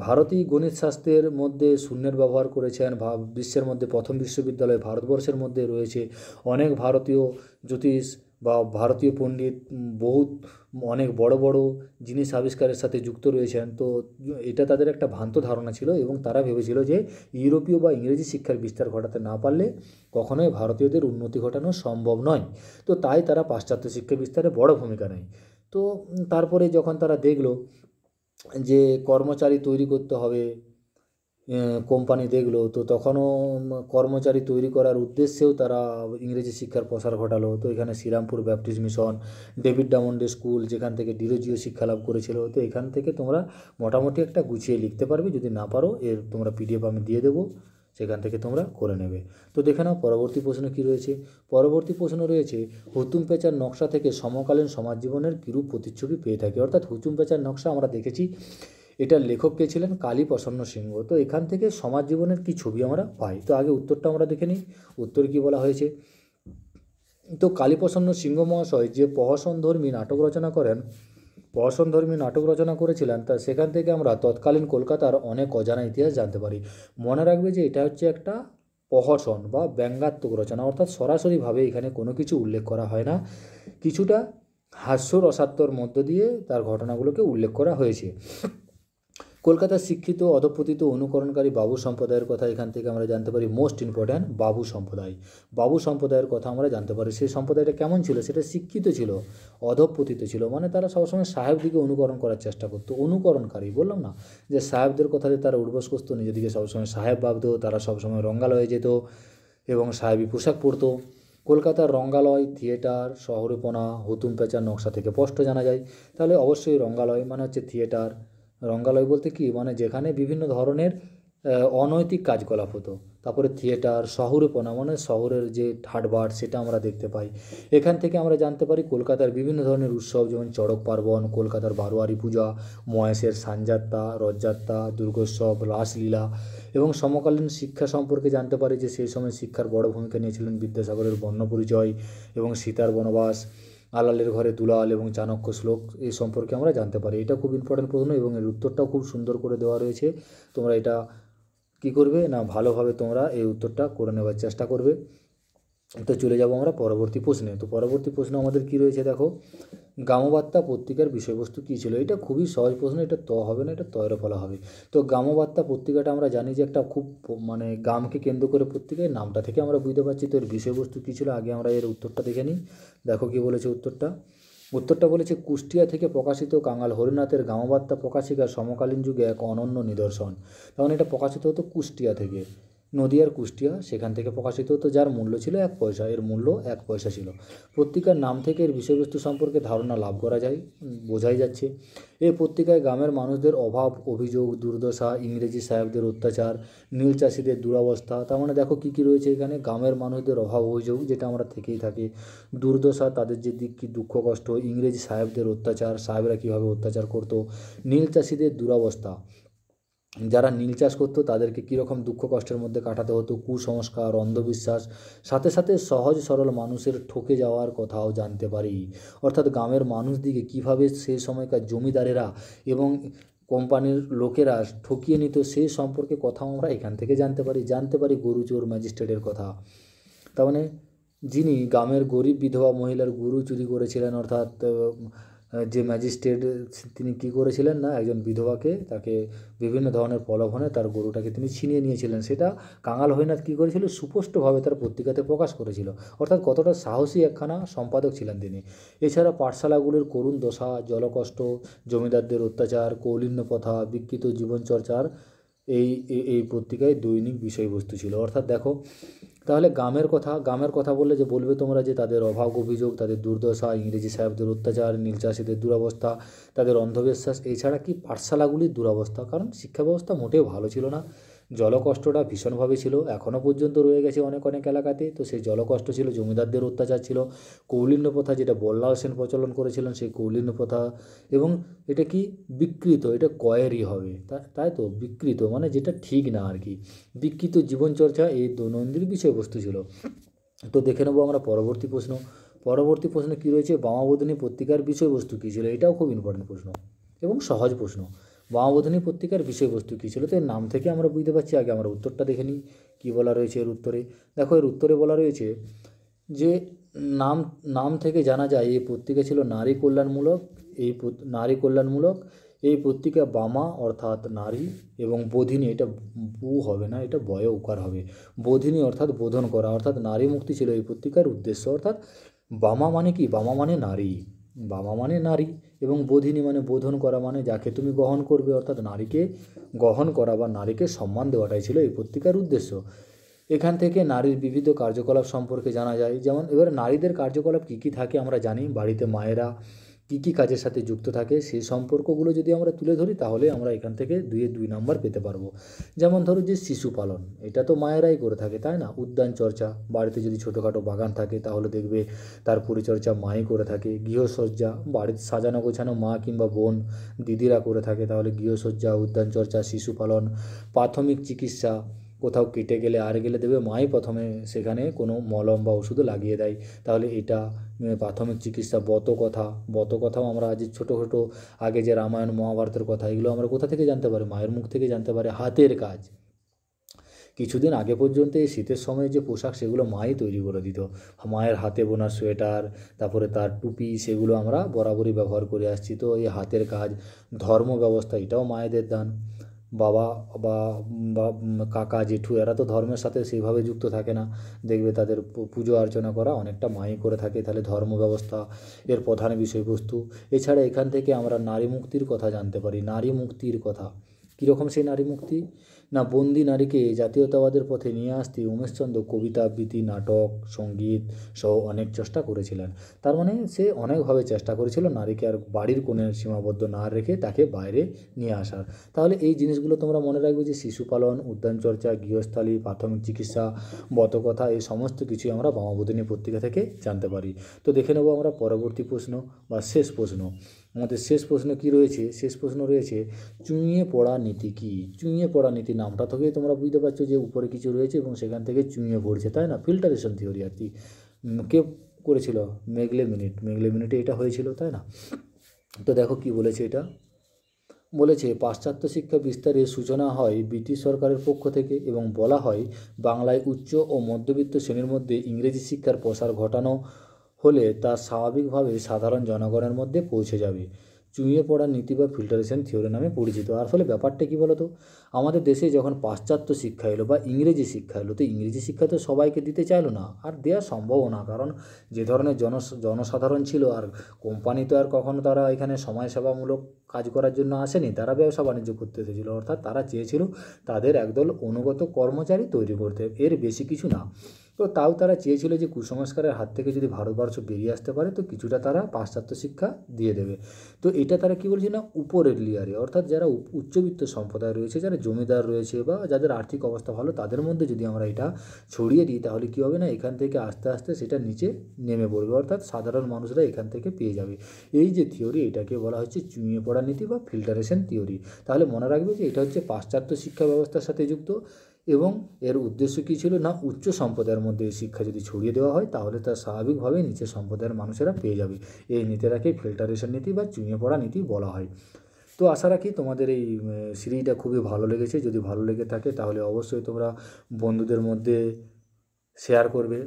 ভারতীয় শাস্ত্রের মধ্যে শূন্যের ব্যবহার করেছেন বিশ্বের মধ্যে প্রথম বিশ্ববিদ্যালয় ভারতবর্ষের মধ্যে রয়েছে অনেক ভারতীয় জ্যোতিষ বা ভারতীয় পণ্ডিত বহুত অনেক বড় বড় জিনিস আবিষ্কারের সাথে যুক্ত রয়েছেন তো এটা তাদের একটা ভ্রান্ত ধারণা ছিল এবং তারা ভেবেছিল যে ইউরোপীয় বা ইংরেজি শিক্ষার বিস্তার ঘটাতে না পারলে কখনোই ভারতীয়দের উন্নতি ঘটানো সম্ভব নয় তো তাই তারা পাশ্চাত্য শিক্ষা বিস্তারে বড় ভূমিকা নেয় তো তারপরে যখন তারা দেখলো যে কর্মচারী তৈরি করতে হবে কোম্পানি দেখলো তো তখনও কর্মচারী তৈরি করার উদ্দেশ্যেও তারা ইংরেজি শিক্ষার প্রসার ঘটালো তো এখানে শ্রীরামপুর ব্যাপটিস্ট মিশন ডেভিড ডামন্ডে স্কুল যেখান থেকে ডিরোজিও শিক্ষালাভ করেছিল তো এখান থেকে তোমরা মোটামুটি একটা গুছিয়ে লিখতে পারবে যদি না পারো এর তোমরা পিডিএফ আমি দিয়ে দেবো সেখান থেকে তোমরা করে নেবে তো দেখে নাও পরবর্তী প্রশ্ন কি রয়েছে পরবর্তী প্রশ্ন রয়েছে হুতুম পেঁচার নকশা থেকে সমকালীন সমাজ জীবনের কিরূপ প্রতিচ্ছবি পেয়ে থাকি অর্থাৎ হুতুম পেঁচার নকশা আমরা দেখেছি এটার লেখক কে ছিলেন কালী প্রসন্ন সিংহ তো এখান থেকে সমাজ জীবনের কি ছবি আমরা পাই তো আগে উত্তরটা আমরা দেখে নিই উত্তর কি বলা হয়েছে তো কালীপ্রসন্ন সিংহ মহাশয় যে ধর্মী নাটক রচনা করেন প্রহসনধর্মী নাটক রচনা করেছিলেন তা সেখান থেকে আমরা তৎকালীন কলকাতার অনেক অজানা ইতিহাস জানতে পারি মনে রাখবে যে এটা হচ্ছে একটা প্রহসন বা ব্যঙ্গাত্মক রচনা অর্থাৎ সরাসরিভাবে এখানে কোনো কিছু উল্লেখ করা হয় না কিছুটা হাস্য রসাত্মর মধ্য দিয়ে তার ঘটনাগুলোকে উল্লেখ করা হয়েছে কলকাতার শিক্ষিত অধপতিত অনুকরণকারী বাবু সম্প্রদায়ের কথা এখান থেকে আমরা জানতে পারি মোস্ট ইম্পর্ট্যান্ট বাবু সম্প্রদায় বাবু সম্প্রদায়ের কথা আমরা জানতে পারি সেই সম্প্রদায়টা কেমন ছিল সেটা শিক্ষিত ছিল অধপতিত ছিল মানে তারা সবসময় সাহেবদিকে অনুকরণ করার চেষ্টা করতো অনুকরণকারী বললাম না যে সাহেবদের কথা যে তারা উর্বশ করতো নিজেদিকে সবসময় সাহেব ভাবতো তারা সবসময় রঙ্গাল হয়ে যেত এবং সাহেবি পোশাক পরতো কলকাতার রঙ্গালয় থিয়েটার শহরপনা হুতুম পেঁচার নকশা থেকে স্পষ্ট জানা যায় তাহলে অবশ্যই রঙ্গালয় মানে হচ্ছে থিয়েটার রঙ্গালয় বলতে কি মানে যেখানে বিভিন্ন ধরনের অনৈতিক কাজকলাপ হতো তারপরে থিয়েটার শহরে পোনা মানে শহরের যে ঠাটবাট সেটা আমরা দেখতে পাই এখান থেকে আমরা জানতে পারি কলকাতার বিভিন্ন ধরনের উৎসব যেমন চড়ক পার্বণ কলকাতার বারোয়ারি পূজা ময়েসের সানযাত্রা রথযাত্রা দুর্গোৎসব রাসলীলা এবং সমকালীন শিক্ষা সম্পর্কে জানতে পারি যে সেই সময় শিক্ষার বড় ভূমিকা নিয়েছিলেন বিদ্যাসাগরের বর্ণপরিচয় এবং সীতার বনবাস আলালের ঘরে দুলাল এবং চাণক্য শ্লোক এ সম্পর্কে আমরা জানতে পারি এটা খুব ইম্পর্টেন্ট প্রশ্ন এবং এর উত্তরটাও খুব সুন্দর করে দেওয়া রয়েছে তোমরা এটা কি করবে না ভালোভাবে তোমরা এই উত্তরটা করে নেওয়ার চেষ্টা করবে তো চলে যাব আমরা পরবর্তী প্রশ্নে তো পরবর্তী প্রশ্ন আমাদের কি রয়েছে দেখো গ্রামবার্তা পত্রিকার বিষয়বস্তু কী ছিল এটা খুবই সহজ প্রশ্ন এটা ত হবে না এটা তয়ের ফলা হবে তো গ্রামবার্তা পত্রিকাটা আমরা জানি যে একটা খুব মানে গ্রামকে কেন্দ্র করে পত্রিকায় নামটা থেকে আমরা বুঝতে পারছি তো এর বিষয়বস্তু কী ছিল আগে আমরা এর উত্তরটা দেখে নিই দেখো কী বলেছে উত্তরটা উত্তরটা বলেছে কুষ্টিয়া থেকে প্রকাশিত কাঙাল হরিনাথের গ্রামবার্তা প্রকাশিকা সমকালীন যুগে এক অনন্য নিদর্শন তখন মানে এটা প্রকাশিত হতো কুষ্টিয়া থেকে নদিয়ার কুষ্টিয়া সেখান থেকে প্রকাশিত হতো যার মূল্য ছিল এক পয়সা এর মূল্য এক পয়সা ছিল পত্রিকার নাম থেকে এর বিষয়বস্তু সম্পর্কে ধারণা লাভ করা যায় বোঝাই যাচ্ছে এ পত্রিকায় গ্রামের মানুষদের অভাব অভিযোগ দুর্দশা ইংরেজি সাহেবদের অত্যাচার নীল চাষিদের দুরাবস্থা তার মানে দেখো কী কী রয়েছে এখানে গ্রামের মানুষদের অভাব অভিযোগ যেটা আমরা থেকেই থাকি দুর্দশা তাদের যে দিক কী দুঃখ কষ্ট ইংরেজি সাহেবদের অত্যাচার সাহেবরা কীভাবে অত্যাচার করতো নীল চাষিদের দুরাবস্থা যারা নীল চাষ করতো তাদেরকে কীরকম দুঃখ কষ্টের মধ্যে কাটাতে হতো কুসংস্কার অন্ধবিশ্বাস সাথে সাথে সহজ সরল মানুষের ঠকে যাওয়ার কথাও জানতে পারি অর্থাৎ গ্রামের মানুষদিকে কীভাবে সে সময়কার জমিদারেরা এবং কোম্পানির লোকেরা ঠকিয়ে নিত সে সম্পর্কে কথাও আমরা এখান থেকে জানতে পারি জানতে পারি গরু চোর ম্যাজিস্ট্রেটের কথা তার মানে যিনি গ্রামের গরিব বিধবা মহিলার গরু চুরি করেছিলেন অর্থাৎ যে ম্যাজিস্ট্রেট তিনি কি করেছিলেন না একজন বিধবাকে তাকে বিভিন্ন ধরনের প্রলোভনে তার গরুটাকে তিনি ছিনিয়ে নিয়েছিলেন সেটা কাঙাল হরিনাথ কী করেছিল সুপষ্টভাবে তার পত্রিকাতে প্রকাশ করেছিল অর্থাৎ কতটা সাহসী একখানা সম্পাদক ছিলেন তিনি এছাড়া পাঠশালাগুলির করুণ দশা জলকষ্ট জমিদারদের অত্যাচার কৌলিন্য প্রথা বিকৃত জীবনচর্চার এই এই পত্রিকায় দৈনিক বিষয়বস্তু ছিল অর্থাৎ দেখো তাহলে গ্রামের কথা গ্রামের কথা বললে যে বলবে তোমরা যে তাদের অভাব অভিযোগ তাদের দুর্দশা ইংরেজি সাহেবদের অত্যাচার নীলচাষীদের দুরবস্থা তাদের অন্ধবিশ্বাস এছাড়া কি পাঠশালাগুলির দুরবস্থা কারণ শিক্ষা ব্যবস্থা মোটেও ভালো ছিল না জলকষ্টটা ভীষণভাবে ছিল এখনও পর্যন্ত রয়ে গেছে অনেক অনেক এলাকাতে তো সেই জলকষ্ট ছিল জমিদারদের অত্যাচার ছিল কৌলিন্য প্রথা যেটা বল্লা হোসেন প্রচলন করেছিলেন সেই কৌলিন্য প্রথা এবং এটা কি বিকৃত এটা কয়েরই হবে তাই তো বিকৃত মানে যেটা ঠিক না আর কি বিকৃত জীবনচর্চা এই দৈনন্দিন বিষয়বস্তু ছিল তো দেখে নেবো আমরা পরবর্তী প্রশ্ন পরবর্তী প্রশ্ন কী রয়েছে বামাবোধিনী পত্রিকার বিষয়বস্তু কী ছিল এটাও খুব ইম্পর্টেন্ট প্রশ্ন এবং সহজ প্রশ্ন বামাবোধিনী পত্রিকার বিষয়বস্তু কী ছিল তো এর নাম থেকে আমরা বুঝতে পারছি আগে আমরা উত্তরটা দেখে নিই কী বলা রয়েছে এর উত্তরে দেখো এর উত্তরে বলা রয়েছে যে নাম নাম থেকে জানা যায় এই পত্রিকা ছিল নারী কল্যাণমূলক এই নারী কল্যাণমূলক এই পত্রিকা বামা অর্থাৎ নারী এবং বোধিনী এটা বু হবে না এটা বয় উকার হবে বোধিনী অর্থাৎ বোধন করা অর্থাৎ নারী মুক্তি ছিল এই পত্রিকার উদ্দেশ্য অর্থাৎ বামা মানে কি বামা মানে নারী বামা মানে নারী এবং বোধিনী মানে বোধন করা মানে যাকে তুমি গ্রহণ করবে অর্থাৎ নারীকে গ্রহণ করা বা নারীকে সম্মান দেওয়াটাই ছিল এই পত্রিকার উদ্দেশ্য এখান থেকে নারীর বিবিধ কার্যকলাপ সম্পর্কে জানা যায় যেমন এবার নারীদের কার্যকলাপ কী কী থাকে আমরা জানি বাড়িতে মায়েরা কী কী কাজের সাথে যুক্ত থাকে সেই সম্পর্কগুলো যদি আমরা তুলে ধরি তাহলে আমরা এখান থেকে দুয়ে দুই নাম্বার পেতে পারবো যেমন ধরো যে শিশু পালন এটা তো মায়েরাই করে থাকে তাই না উদ্যান চর্চা বাড়িতে যদি ছোটোখাটো বাগান থাকে তাহলে দেখবে তার পরিচর্যা মাই করে থাকে গৃহসজ্জা বাড়িতে সাজানো গোছানো মা কিংবা বোন দিদিরা করে থাকে তাহলে গৃহসজ্জা উদ্যান চর্চা শিশু পালন প্রাথমিক চিকিৎসা কোথাও কেটে গেলে আর গেলে দেবে মাই প্রথমে সেখানে কোনো মলম বা ওষুধ লাগিয়ে দেয় তাহলে এটা প্রাথমিক চিকিৎসা বত কথা বত কথাও আমরা আজ ছোটো ছোটো আগে যে রামায়ণ মহাভারতের কথা এগুলো আমরা কোথা থেকে জানতে পারি মায়ের মুখ থেকে জানতে পারি হাতের কাজ কিছুদিন আগে পর্যন্ত এই শীতের সময় যে পোশাক সেগুলো মাই তৈরি করে দিত মায়ের হাতে বোনা সোয়েটার তারপরে তার টুপি সেগুলো আমরা বরাবরই ব্যবহার করে আসছি তো এই হাতের কাজ ধর্ম ব্যবস্থা এটাও মায়েদের দান বাবা বা কাকা জেঠু এরা তো ধর্মের সাথে সেইভাবে যুক্ত থাকে না দেখবে তাদের পুজো অর্চনা করা অনেকটা মাই করে থাকে তাহলে ধর্ম ব্যবস্থা এর প্রধান বিষয়বস্তু এছাড়া এখান থেকে আমরা নারী মুক্তির কথা জানতে পারি নারী মুক্তির কথা কীরকম সেই নারী মুক্তি না বন্দি নারীকে জাতীয়তাবাদের পথে নিয়ে আসতে উমেশচন্দ্র কবিতা আবৃত্তি নাটক সঙ্গীত সহ অনেক চেষ্টা করেছিলেন তার মানে সে অনেকভাবে চেষ্টা করেছিল নারীকে আর বাড়ির কোণে সীমাবদ্ধ না রেখে তাকে বাইরে নিয়ে আসার তাহলে এই জিনিসগুলো তোমরা মনে রাখবে যে শিশু পালন উদ্যান চর্চা প্রাথমিক চিকিৎসা বতকথা এই সমস্ত কিছুই আমরা বামাবোধিনী পত্রিকা থেকে জানতে পারি তো দেখে নেব আমরা পরবর্তী প্রশ্ন বা শেষ প্রশ্ন আমাদের শেষ প্রশ্ন কি রয়েছে শেষ প্রশ্ন রয়েছে চুঁইয়ে পড়া নীতি কি চুঁইয়ে পড়া নীতি নামটা থেকেই তোমরা বুঝতে পারছো যে উপরে কিছু রয়েছে এবং সেখান থেকে চুঁইয়ে পড়ছে তাই না ফিল্টারেশন থিওরি আর কি কে করেছিল মেঘলে মিনিট মেঘলে মিনিটে এটা হয়েছিল তাই না তো দেখো কি বলেছে এটা বলেছে পাশ্চাত্য শিক্ষা বিস্তারের সূচনা হয় ব্রিটিশ সরকারের পক্ষ থেকে এবং বলা হয় বাংলায় উচ্চ ও মধ্যবিত্ত শ্রেণীর মধ্যে ইংরেজি শিক্ষার প্রসার ঘটানো হলে তা স্বাভাবিকভাবে সাধারণ জনগণের মধ্যে পৌঁছে যাবে চুঁয়ে পড়ার নীতি বা ফিল্টারেশন থিওরি নামে পরিচিত আর ফলে ব্যাপারটা কী বলতো আমাদের দেশে যখন পাশ্চাত্য শিক্ষা এলো বা ইংরেজি শিক্ষা এলো তো ইংরেজি শিক্ষা তো সবাইকে দিতে চাইলো না আর দেওয়া সম্ভবও না কারণ যে ধরনের জন জনসাধারণ ছিল আর কোম্পানি তো আর কখনো তারা এখানে সমাজসেবামূলক কাজ করার জন্য আসেনি তারা ব্যবসা বাণিজ্য করতে এসেছিলো অর্থাৎ তারা চেয়েছিল তাদের একদল অনুগত কর্মচারী তৈরি করতে এর বেশি কিছু না তো তাও তারা চেয়েছিল যে কুসংস্কারের হাত থেকে যদি ভারতবর্ষ বেরিয়ে আসতে পারে তো কিছুটা তারা পাশ্চাত্য শিক্ষা দিয়ে দেবে তো এটা তারা কী বলছে না উপরের লিয়ারে অর্থাৎ যারা উচ্চবিত্ত সম্প্রদায় রয়েছে যারা জমিদার রয়েছে বা যাদের আর্থিক অবস্থা ভালো তাদের মধ্যে যদি আমরা এটা ছড়িয়ে দিই তাহলে কী হবে না এখান থেকে আস্তে আস্তে সেটা নিচে নেমে পড়বে অর্থাৎ সাধারণ মানুষরা এখান থেকে পেয়ে যাবে এই যে থিওরি এটাকে বলা হচ্ছে চুঁয়ে পড়া নীতি বা ফিল্টারেশন থিওরি তাহলে মনে রাখবে যে এটা হচ্ছে পাশ্চাত্য শিক্ষা ব্যবস্থার সাথে যুক্ত এবং এর উদ্দেশ্য কী ছিল না উচ্চ সম্প্রদায়ের মধ্যে এই শিক্ষা যদি ছড়িয়ে দেওয়া হয় তাহলে তা স্বাভাবিকভাবেই নিচের সম্প্রদায়ের মানুষেরা পেয়ে যাবে এই নীতিটাকে ফিল্টারেশন নীতি বা চুঁয়ে পড়া নীতি বলা হয় তো আশা রাখি তোমাদের এই সিরিজটা খুবই ভালো লেগেছে যদি ভালো লেগে থাকে তাহলে অবশ্যই তোমরা বন্ধুদের মধ্যে শেয়ার করবে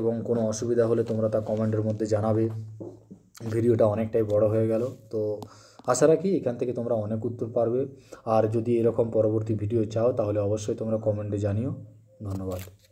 এবং কোনো অসুবিধা হলে তোমরা তা কমেন্টের মধ্যে জানাবে ভিডিওটা অনেকটাই বড় হয়ে গেল তো আশা রাখি এখান থেকে তোমরা অনেক উত্তর পারবে আর যদি এরকম পরবর্তী ভিডিও চাও তাহলে অবশ্যই তোমরা কমেন্টে জানিও ধন্যবাদ